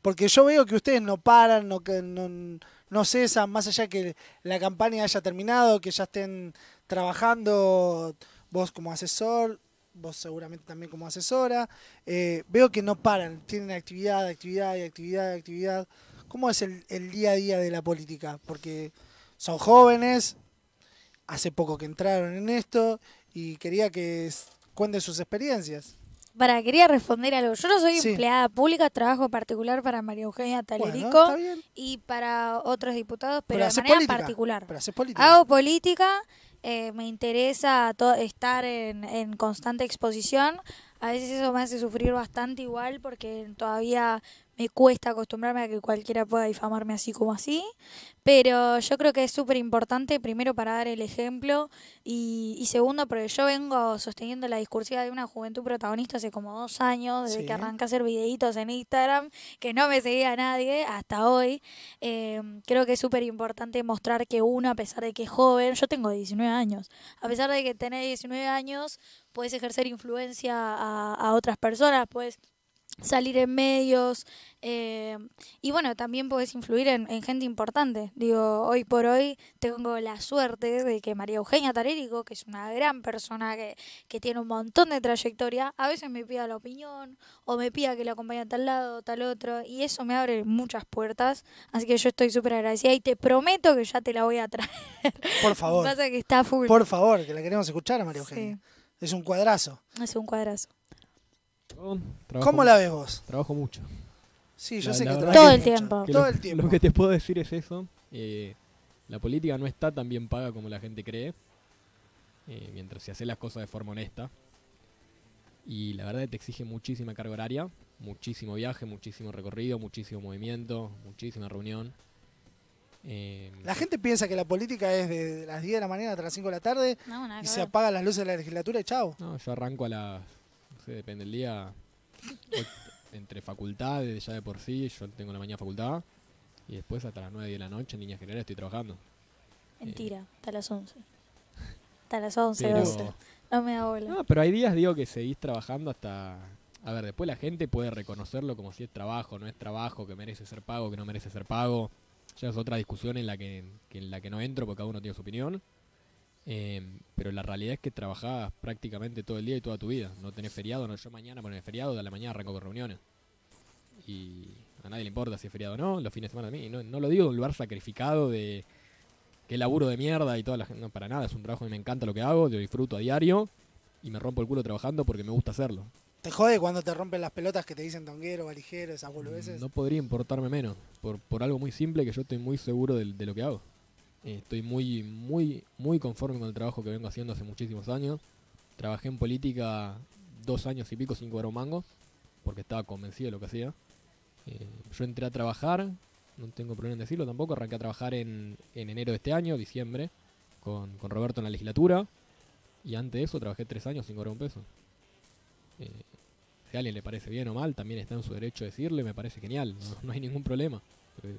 Porque yo veo que ustedes no paran, no... no no cesan, más allá que la campaña haya terminado, que ya estén trabajando vos como asesor, vos seguramente también como asesora, eh, veo que no paran, tienen actividad, actividad y actividad actividad. ¿Cómo es el, el día a día de la política? Porque son jóvenes, hace poco que entraron en esto y quería que cuenten sus experiencias. Para, quería responder algo. Yo no soy empleada pública, trabajo particular para María Eugenia Talerico y para otros diputados, pero, de manera particular. Hago política, eh, me interesa estar en constante exposición. A veces eso me hace sufrir bastante igual porque todavía me cuesta acostumbrarme a que cualquiera pueda difamarme así como así, pero yo creo que es súper importante, primero para dar el ejemplo y, y, segundo porque yo vengo sosteniendo la discursiva de una juventud protagonista hace como dos años, desde que arranca a hacer videitos en Instagram, que no me seguía nadie hasta hoy. Em, creo que es súper importante mostrar que uno, a pesar de que es joven, yo tengo 19 años, a pesar de que tenés 19 años, puedes ejercer influencia a, a otras personas, puedes salir en medios eh, y bueno, también podés influir en, gente importante. Digo, hoy por hoy tengo la suerte de que María Eugenia Tarérico, que es una gran persona que, tiene un montón de trayectoria, a veces me pida la opinión o me pida que la acompañe a tal lado o tal otro y eso me abre muchas puertas. Así que yo estoy súper agradecida y te prometo que ya te la voy a traer. Por favor. que está full. Por favor, que la queremos escuchar a María Eugenia. Es un cuadrazo. Es un cuadrazo. ¿Cómo la ves vos? Trabajo mucho. Sí, yo sé que trabajas todo el tiempo. todo el tiempo. Lo que te puedo decir es eso. Eh, la política no está tan bien paga como la gente cree. Eh, mientras se hace las cosas de forma honesta. Y la verdad te exige muchísima carga horaria, muchísimo viaje, muchísimo recorrido, muchísimo movimiento, muchísima reunión. Eh, la gente piensa que la política es de las 10 de la mañana hasta las 5 de la tarde y se apagan las luces de la legislatura y chao. No, yo arranco a las depende del día. entre facultades, ya de por sí, yo tengo la mañana facultad. Y después hasta las 9 de la noche, en líneas generales, estoy trabajando. Mentira, eh, hasta las 11. Hasta las 11, pero, No me da bola. No, pero hay días, digo, que seguís trabajando hasta... A ver, después la gente puede reconocerlo como si es trabajo, no es trabajo, que merece ser pago, que no merece ser pago. Ya es otra discusión en la que en la que no entro porque cada uno tiene su opinión. Eh, pero la realidad es que trabajás prácticamente todo el día y toda tu vida. No tenés feriado, no yo mañana, bueno, feriado de la mañana arranco con reuniones. Y a nadie le importa si es feriado o no, los fines de semana también. No, no lo digo en un lugar sacrificado de que laburo de mierda y toda la gente. No, para nada, es un trabajo que me encanta lo que hago, lo disfruto a diario y me rompo el culo trabajando porque me gusta hacerlo. ¿Te jode cuando te rompen las pelotas que te dicen tonguero, valijero, esas boludeces? No podría importarme menos, por, algo muy simple que yo estoy muy seguro de lo que hago estoy muy, muy, muy conforme con el trabajo que vengo haciendo hace muchísimos años. Trabajé en política dos años y pico sin cobrar un mango, porque estaba convencido de lo que hacía. Eh, yo entré a trabajar, no tengo problema en decirlo tampoco, arranqué a trabajar en, enero de este año, diciembre, con, Roberto en la legislatura. Y antes de eso trabajé tres años sin cobrar un peso. Eh, si a alguien le parece bien o mal, también está en su derecho a decirle, me parece genial, no, no hay ningún problema. Eh,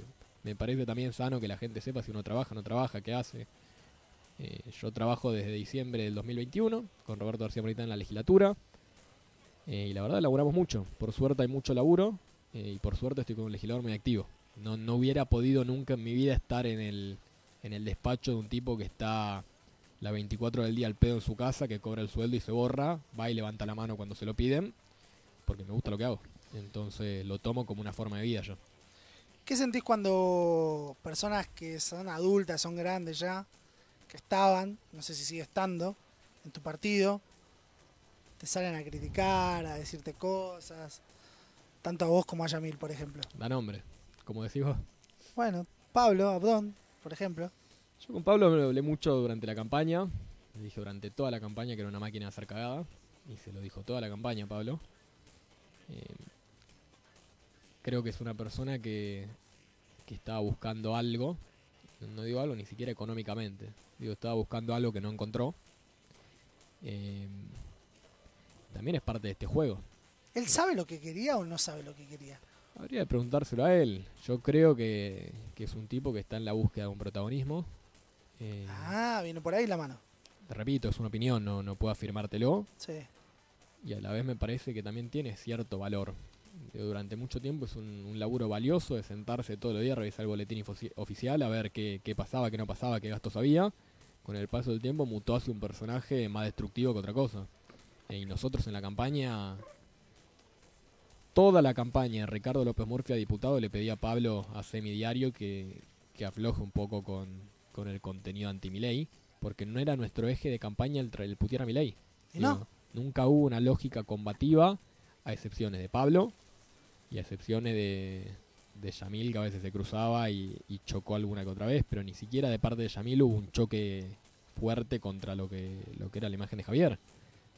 me parece también sano que la gente sepa si uno trabaja, no trabaja, qué hace. Eh, yo trabajo desde diciembre del 2021 con Roberto García Morita en la legislatura. Eh, y la verdad, laburamos mucho. Por suerte hay mucho laburo. Eh, y por suerte estoy con un legislador muy activo. No, no hubiera podido nunca en mi vida estar en el, en el despacho de un tipo que está la 24 del día al pedo en su casa, que cobra el sueldo y se borra, va y levanta la mano cuando se lo piden, porque me gusta lo que hago. Entonces lo tomo como una forma de vida yo. ¿Qué sentís cuando personas que son adultas, son grandes ya, que estaban, no sé si sigue estando, en tu partido, te salen a criticar, a decirte cosas, tanto a vos como a Yamil, por ejemplo? Da nombre, como decís vos. Bueno, Pablo, Abdón, por ejemplo. Yo con Pablo me hablé mucho durante la campaña, le dije durante toda la campaña que era una máquina de hacer cagada, y se lo dijo toda la campaña, Pablo. Eh, creo que es una persona que, estaba buscando algo, no digo algo ni siquiera económicamente, digo, estaba buscando algo que no encontró. Eh, también es parte de este juego. ¿Él sabe lo que quería o no sabe lo que quería? Habría de preguntárselo a él. Yo creo que, es un tipo que está en la búsqueda de un protagonismo. Eh, ah, viene por ahí la mano. repito, es una opinión, no, no puedo afirmártelo. Sí. Y a la vez me parece que también tiene cierto valor durante mucho tiempo. Es un, laburo valioso de sentarse todos los días, revisar el boletín oficial, a ver qué, pasaba, qué no pasaba, qué gastos había. Con el paso del tiempo mutó hacia un personaje más destructivo que otra cosa. Eh, y nosotros en la campaña, toda la campaña, Ricardo López Murphy, a diputado, le pedía a Pablo a Semidiario que, que afloje un poco con, el contenido anti-Miley, porque no era nuestro eje de campaña el, el putear a Miley. no? Nunca hubo una lógica combativa, a excepciones de Pablo, y a excepciones de, de Yamil que a veces se cruzaba y, chocó alguna que otra vez, pero ni siquiera de parte de Yamil hubo un choque fuerte contra lo que, lo que era la imagen de Javier.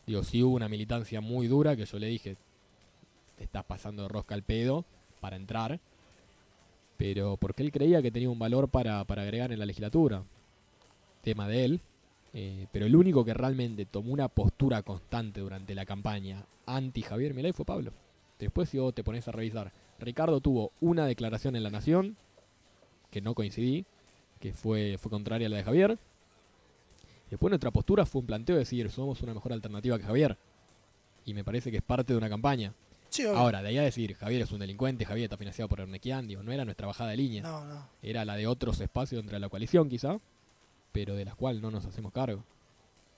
Digo, sí hubo una militancia muy dura que yo le dije, te estás pasando de rosca al pedo para entrar, pero porque él creía que tenía un valor para, agregar en la legislatura. Tema de él, eh, pero el único que realmente tomó una postura constante durante la campaña anti Javier Milay fue Pablo. Después si vos te pones a revisar, Ricardo tuvo una declaración en La Nación, que no coincidí, que fue, fue contraria a la de Javier. Después nuestra postura fue un planteo de decir, somos una mejor alternativa que Javier. Y me parece que es parte de una campaña. Ahora, de ahí a decir, Javier es un delincuente, Javier está financiado por Ernequian, no era nuestra bajada de línea. Era la de otros espacios entre la coalición, quizá, pero de las cuales no nos hacemos cargo.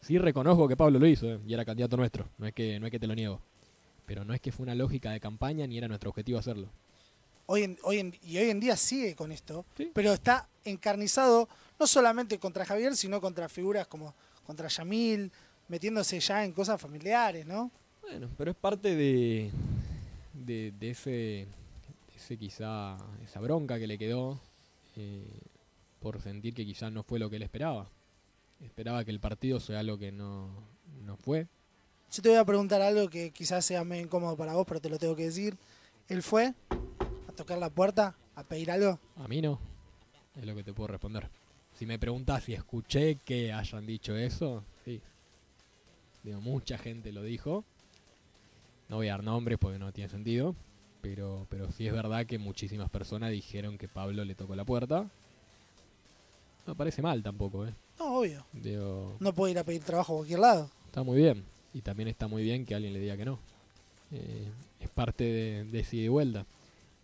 Sí reconozco que Pablo lo hizo, eh, y era candidato nuestro, no es que, no es que te lo niego pero no es que fue una lógica de campaña ni era nuestro objetivo hacerlo. Hoy hoy y hoy en día sigue con esto, pero está encarnizado no solamente contra Javier, sino contra figuras como contra Yamil, metiéndose ya en cosas familiares, ¿no? Bueno, pero es parte de, ese, quizá, esa bronca que le quedó eh, por sentir que quizás no fue lo que él esperaba. Esperaba que el partido sea lo que no fue, yo te voy a preguntar algo que quizás sea medio incómodo para vos, pero te lo tengo que decir. ¿Él fue a tocar la puerta, a pedir algo? A mí no. Es lo que te puedo responder. Si me preguntas si escuché que hayan dicho eso, sí. Digo, mucha gente lo dijo. No voy a dar nombres porque no tiene sentido. Pero, pero sí es verdad que muchísimas personas dijeron que Pablo le tocó la puerta. No parece mal tampoco, ¿eh? No, obvio. Digo, no puedo ir a pedir trabajo a cualquier lado. Está muy bien y también está muy bien que alguien le diga que no. Eh, es parte de, de ese de vuelta.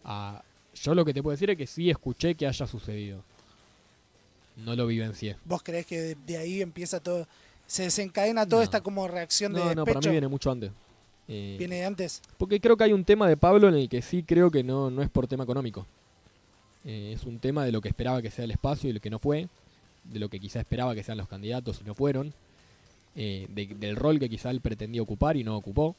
Ah, yo lo que te puedo decir es que sí escuché que haya sucedido. No lo vivencié. ¿Vos crees que de, ahí empieza todo? ¿Se desencadena toda esta como reacción de no No, para mí viene mucho antes. Eh, ¿Viene de antes? Porque creo que hay un tema de Pablo en el que sí creo que no, no es por tema económico. Eh, es un tema de lo que esperaba que sea el espacio y lo que no fue. De lo que quizá esperaba que sean los candidatos y no fueron. Eh, del rol que quizá él pretendía ocupar y no ocupó.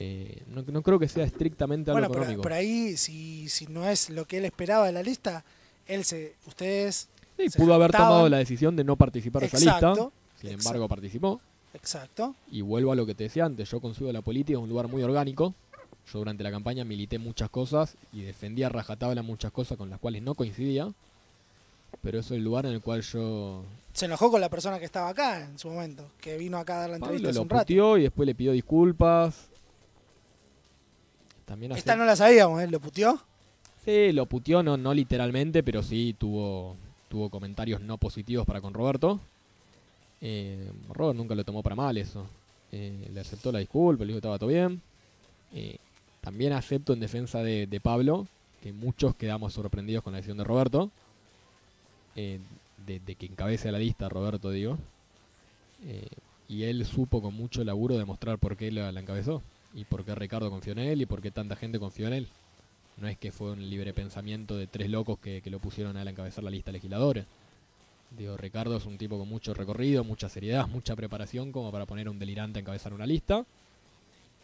Eh, no, creo que sea estrictamente algo bueno, por, ahí, si, si no es lo que él esperaba de la lista, él se, ustedes... Sí, pudo haber tomado la decisión de no participar de esa lista, sin embargo participó. Exacto. Y vuelvo a lo que te decía antes, yo consigo la política en un lugar muy orgánico. Yo durante la campaña milité muchas cosas y defendía rajatabla muchas cosas con las cuales no coincidía pero eso es el lugar en el cual yo se enojó con la persona que estaba acá en su momento, que vino acá a dar la entrevista lo un y después le pidió disculpas. También Esta no la sabíamos, ¿eh? ¿Lo puteó? Sí, lo puteó, no, no literalmente, pero sí tuvo, tuvo comentarios no positivos para con Roberto. Eh, nunca lo tomó para mal eso. Eh, le aceptó la disculpa, le dijo que estaba todo bien. Eh, también acepto en defensa de, Pablo, que muchos quedamos sorprendidos con la decisión de Roberto. Eh, de, que encabece la lista, Roberto, digo. Eh, y él supo con mucho laburo demostrar por qué la, la, encabezó y por qué Ricardo confió en él y por qué tanta gente confió en él. No es que fue un libre pensamiento de tres locos que, lo pusieron a él encabezar la lista legisladora. Digo, Ricardo es un tipo con mucho recorrido, mucha seriedad, mucha preparación como para poner un delirante a encabezar una lista.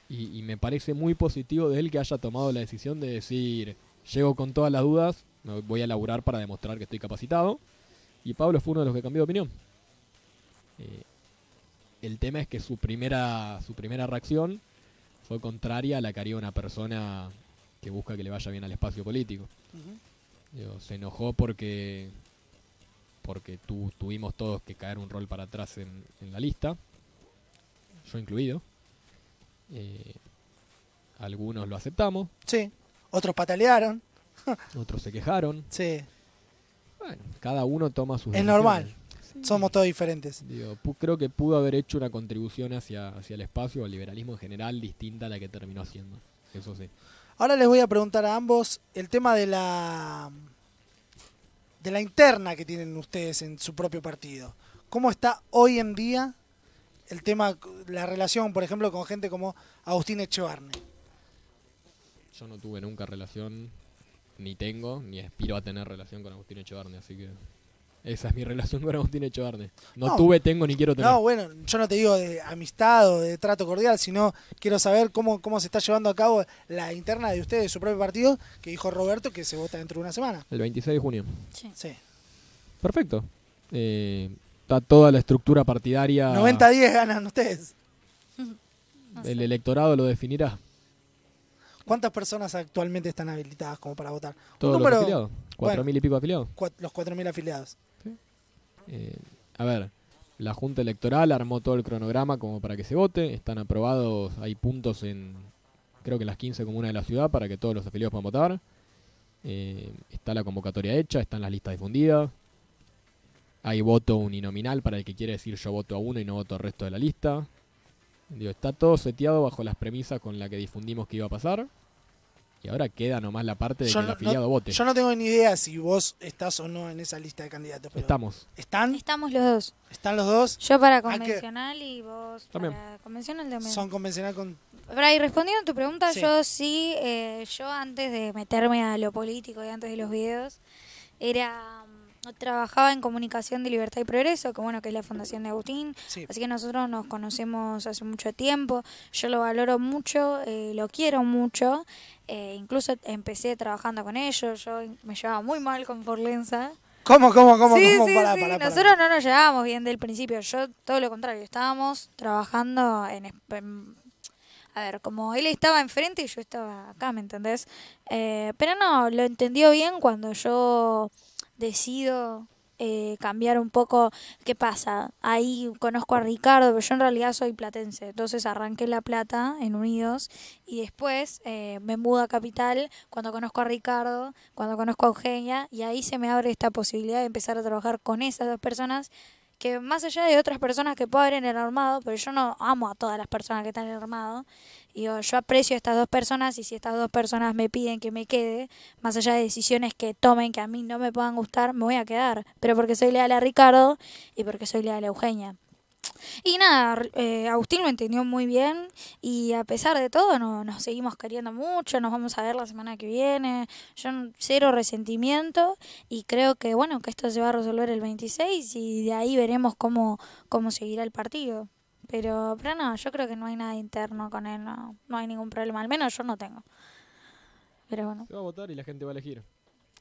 Y, y, me parece muy positivo de él que haya tomado la decisión de decir, llego con todas las dudas, voy a laburar para demostrar que estoy capacitado y Pablo fue uno de los que cambió de opinión. Eh, el tema es que su primera, su primera reacción fue contraria a la que haría una persona que busca que le vaya bien al espacio político. se enojó porque, porque tuvimos todos que caer un rol para atrás en, la lista, yo incluido. Eh, algunos lo aceptamos. Sí, otros patalearon. otros se quejaron. Sí cada uno toma sus. Es normal. Somos todos diferentes. creo que pudo haber hecho una contribución hacia, hacia el espacio, o al liberalismo en general, distinta a la que terminó haciendo. Eso sí. Ahora les voy a preguntar a ambos el tema de la de la interna que tienen ustedes en su propio partido. ¿Cómo está hoy en día el tema, la relación, por ejemplo, con gente como Agustín Echevarne? Yo no tuve nunca relación ni tengo, ni aspiro a tener relación con Agustín Echevarne, así que esa es mi relación con Agustín Echevarne. No, tuve, tengo, ni quiero tener. No, bueno, yo no te digo de amistad o de trato cordial, sino quiero saber cómo, cómo se está llevando a cabo la interna de ustedes, de su propio partido, que dijo Roberto que se vota dentro de una semana. El 26 de junio. Sí. Perfecto. Eh, está toda la estructura partidaria. 90-10 ganan ustedes. El electorado lo definirá. ¿Cuántas personas actualmente están habilitadas como para votar? Todos los afiliados. ¿Cuatro mil y pico afiliados? Los cuatro mil afiliados. Eh, a ver, la Junta Electoral armó todo el cronograma como para que se vote. Están aprobados, hay puntos en, creo que las 15 comunas de la ciudad para que todos los afiliados puedan votar. Eh, está la convocatoria hecha, están las listas difundidas. Hay voto uninominal para el que quiere decir yo voto a uno y no voto al resto de la lista. Digo, está todo seteado bajo las premisas con las que difundimos que iba a pasar. Y ahora queda nomás la parte de que el afiliado vote. Yo no tengo ni idea si vos estás o no en esa lista de candidatos. Estamos. ¿Están? Estamos los dos. ¿Están los dos? Yo para convencional y vos para convencional Son convencional con... Brian respondiendo a tu pregunta, yo sí, eh, yo antes de meterme a lo político y antes de los videos, era Trabajaba en Comunicación de Libertad y Progreso, que bueno, que es la fundación de Agustín. Así que nosotros nos conocemos hace mucho tiempo. Yo lo valoro mucho, eh, lo quiero mucho. Eh, incluso empecé trabajando con ellos. Yo me llevaba muy mal con Forlenza. ¿Cómo, cómo, cómo? cómo? Nosotros no nos llevábamos bien del principio. Yo, todo lo contrario, estábamos trabajando en, a ver, como él estaba enfrente y yo estaba acá, ¿me entendés? Eh, pero no, lo entendió bien cuando yo decido eh, cambiar un poco qué pasa. Ahí conozco a Ricardo, pero yo en realidad soy platense. Entonces arranqué La Plata en Unidos y después eh, me mudo a Capital cuando conozco a Ricardo, cuando conozco a Eugenia y ahí se me abre esta posibilidad de empezar a trabajar con esas dos personas que más allá de otras personas que puedo haber en el armado, pero yo no amo a todas las personas que están en el armado, yo aprecio a estas dos personas y si estas dos personas me piden que me quede, más allá de decisiones que tomen que a mí no me puedan gustar, me voy a quedar. Pero porque soy leal a Ricardo y porque soy leal a Eugenia. Y nada, eh, Agustín lo entendió muy bien y a pesar de todo no, nos seguimos queriendo mucho, nos vamos a ver la semana que viene, yo cero resentimiento y creo que bueno, que esto se va a resolver el 26 y de ahí veremos cómo, cómo seguirá el partido. Pero, pero no, yo creo que no hay nada interno con él, no, no hay ningún problema, al menos yo no tengo. Pero bueno. Se va a votar y la gente va a elegir.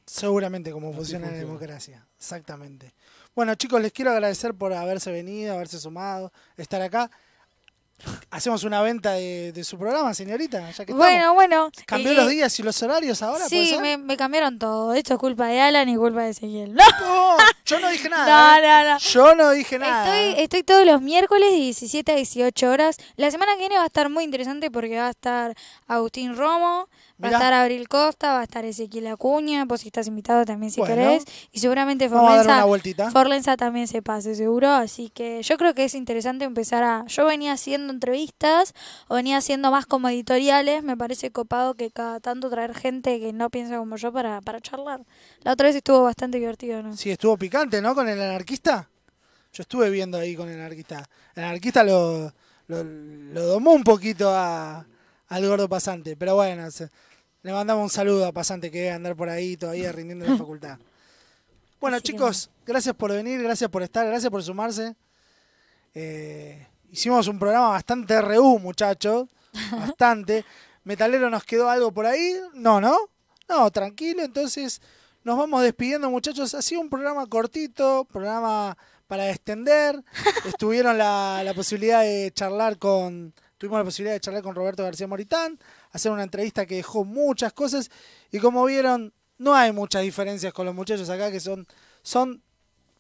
Seguramente como funciona, la democracia, exactamente. Bueno chicos, les quiero agradecer por haberse venido, haberse sumado, estar acá. Hacemos una venta de, su programa, señorita. Ya que bueno, bueno. Cambió los días y los horarios ahora. Sí, me, cambiaron todo. Esto es culpa de Alan y culpa de Seguiel. ¡No! Yo no dije nada. No, ¿eh? no, no. Yo no dije nada. Estoy, ¿eh? todos los miércoles 17 a 18 horas. La semana que viene va a estar muy interesante porque va a estar Agustín Romo, va a estar Abril Costa, va a estar Ezequiel Acuña, vos si estás invitado también si querés. Y seguramente Forlensa Forlenza también se pase, seguro. Así que yo creo que es interesante empezar a... Yo venía haciendo entrevistas, o venía haciendo más como editoriales. Me parece copado que cada tanto traer gente que no piensa como yo para, para charlar. La otra vez estuvo bastante divertido, ¿no? Sí, estuvo picante ¿no? Con el anarquista. Yo estuve viendo ahí con el anarquista. El anarquista lo, domó un poquito a, al gordo pasante. Pero bueno, le mandamos un saludo a pasante que debe andar por ahí todavía rindiendo la facultad. Bueno, chicos, gracias por venir, gracias por estar, gracias por sumarse. Eh, hicimos un programa bastante RU, muchachos. Bastante. Metalero nos quedó algo por ahí. No, no. No, tranquilo. Entonces, nos vamos despidiendo, muchachos. Ha sido un programa cortito, programa para extender. Estuvieron la, posibilidad de charlar con. Tuvimos la posibilidad de charlar con Roberto García Moritán, hacer una entrevista que dejó muchas cosas. Y como vieron, no hay muchas diferencias con los muchachos acá que son. son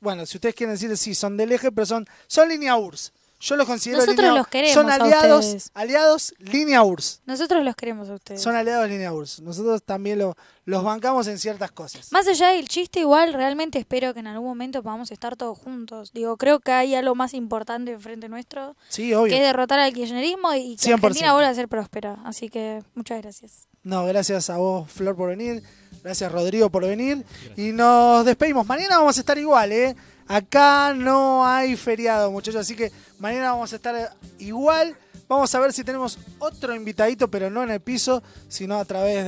bueno, si ustedes quieren decir, sí, son del eje, pero son, son línea URSS. Yo los considero Nosotros los queremos son aliados, aliados línea URSS. Nosotros los queremos a ustedes. Son aliados línea Urs. Nosotros también los bancamos en ciertas cosas. Más allá del chiste, igual realmente espero que en algún momento podamos estar todos juntos. Digo, creo que hay algo más importante enfrente nuestro. Que derrotar al kirchnerismo y que Argentina vuelva a ser próspera. Así que muchas gracias. No, gracias a vos, Flor, por venir. Gracias, Rodrigo, por venir. Y nos despedimos. Mañana vamos a estar igual, ¿eh? Acá no hay feriado, muchachos, así que mañana vamos a estar igual. Vamos a ver si tenemos otro invitadito, pero no en el piso, sino a través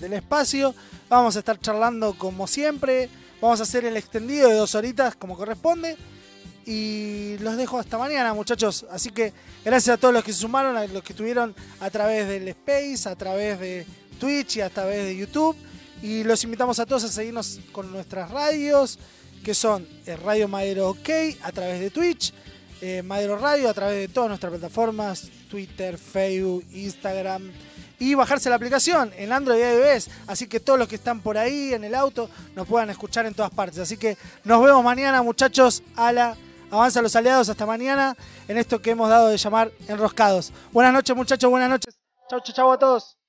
del espacio. Vamos a estar charlando como siempre. Vamos a hacer el extendido de dos horitas como corresponde. Y los dejo hasta mañana, muchachos. Así que gracias a todos los que se sumaron, a los que estuvieron a través del Space, a través de Twitch y a través de YouTube. Y los invitamos a todos a seguirnos con nuestras radios que son eh, Radio Madero OK a través de Twitch, eh, Madero Radio a través de todas nuestras plataformas, Twitter, Facebook, Instagram. Y bajarse la aplicación en Android y iOS. Así que todos los que están por ahí en el auto nos puedan escuchar en todas partes. Así que nos vemos mañana, muchachos. A la avanza los aliados. Hasta mañana en esto que hemos dado de llamar Enroscados. Buenas noches, muchachos. Buenas noches. Chau, chau, chau a todos.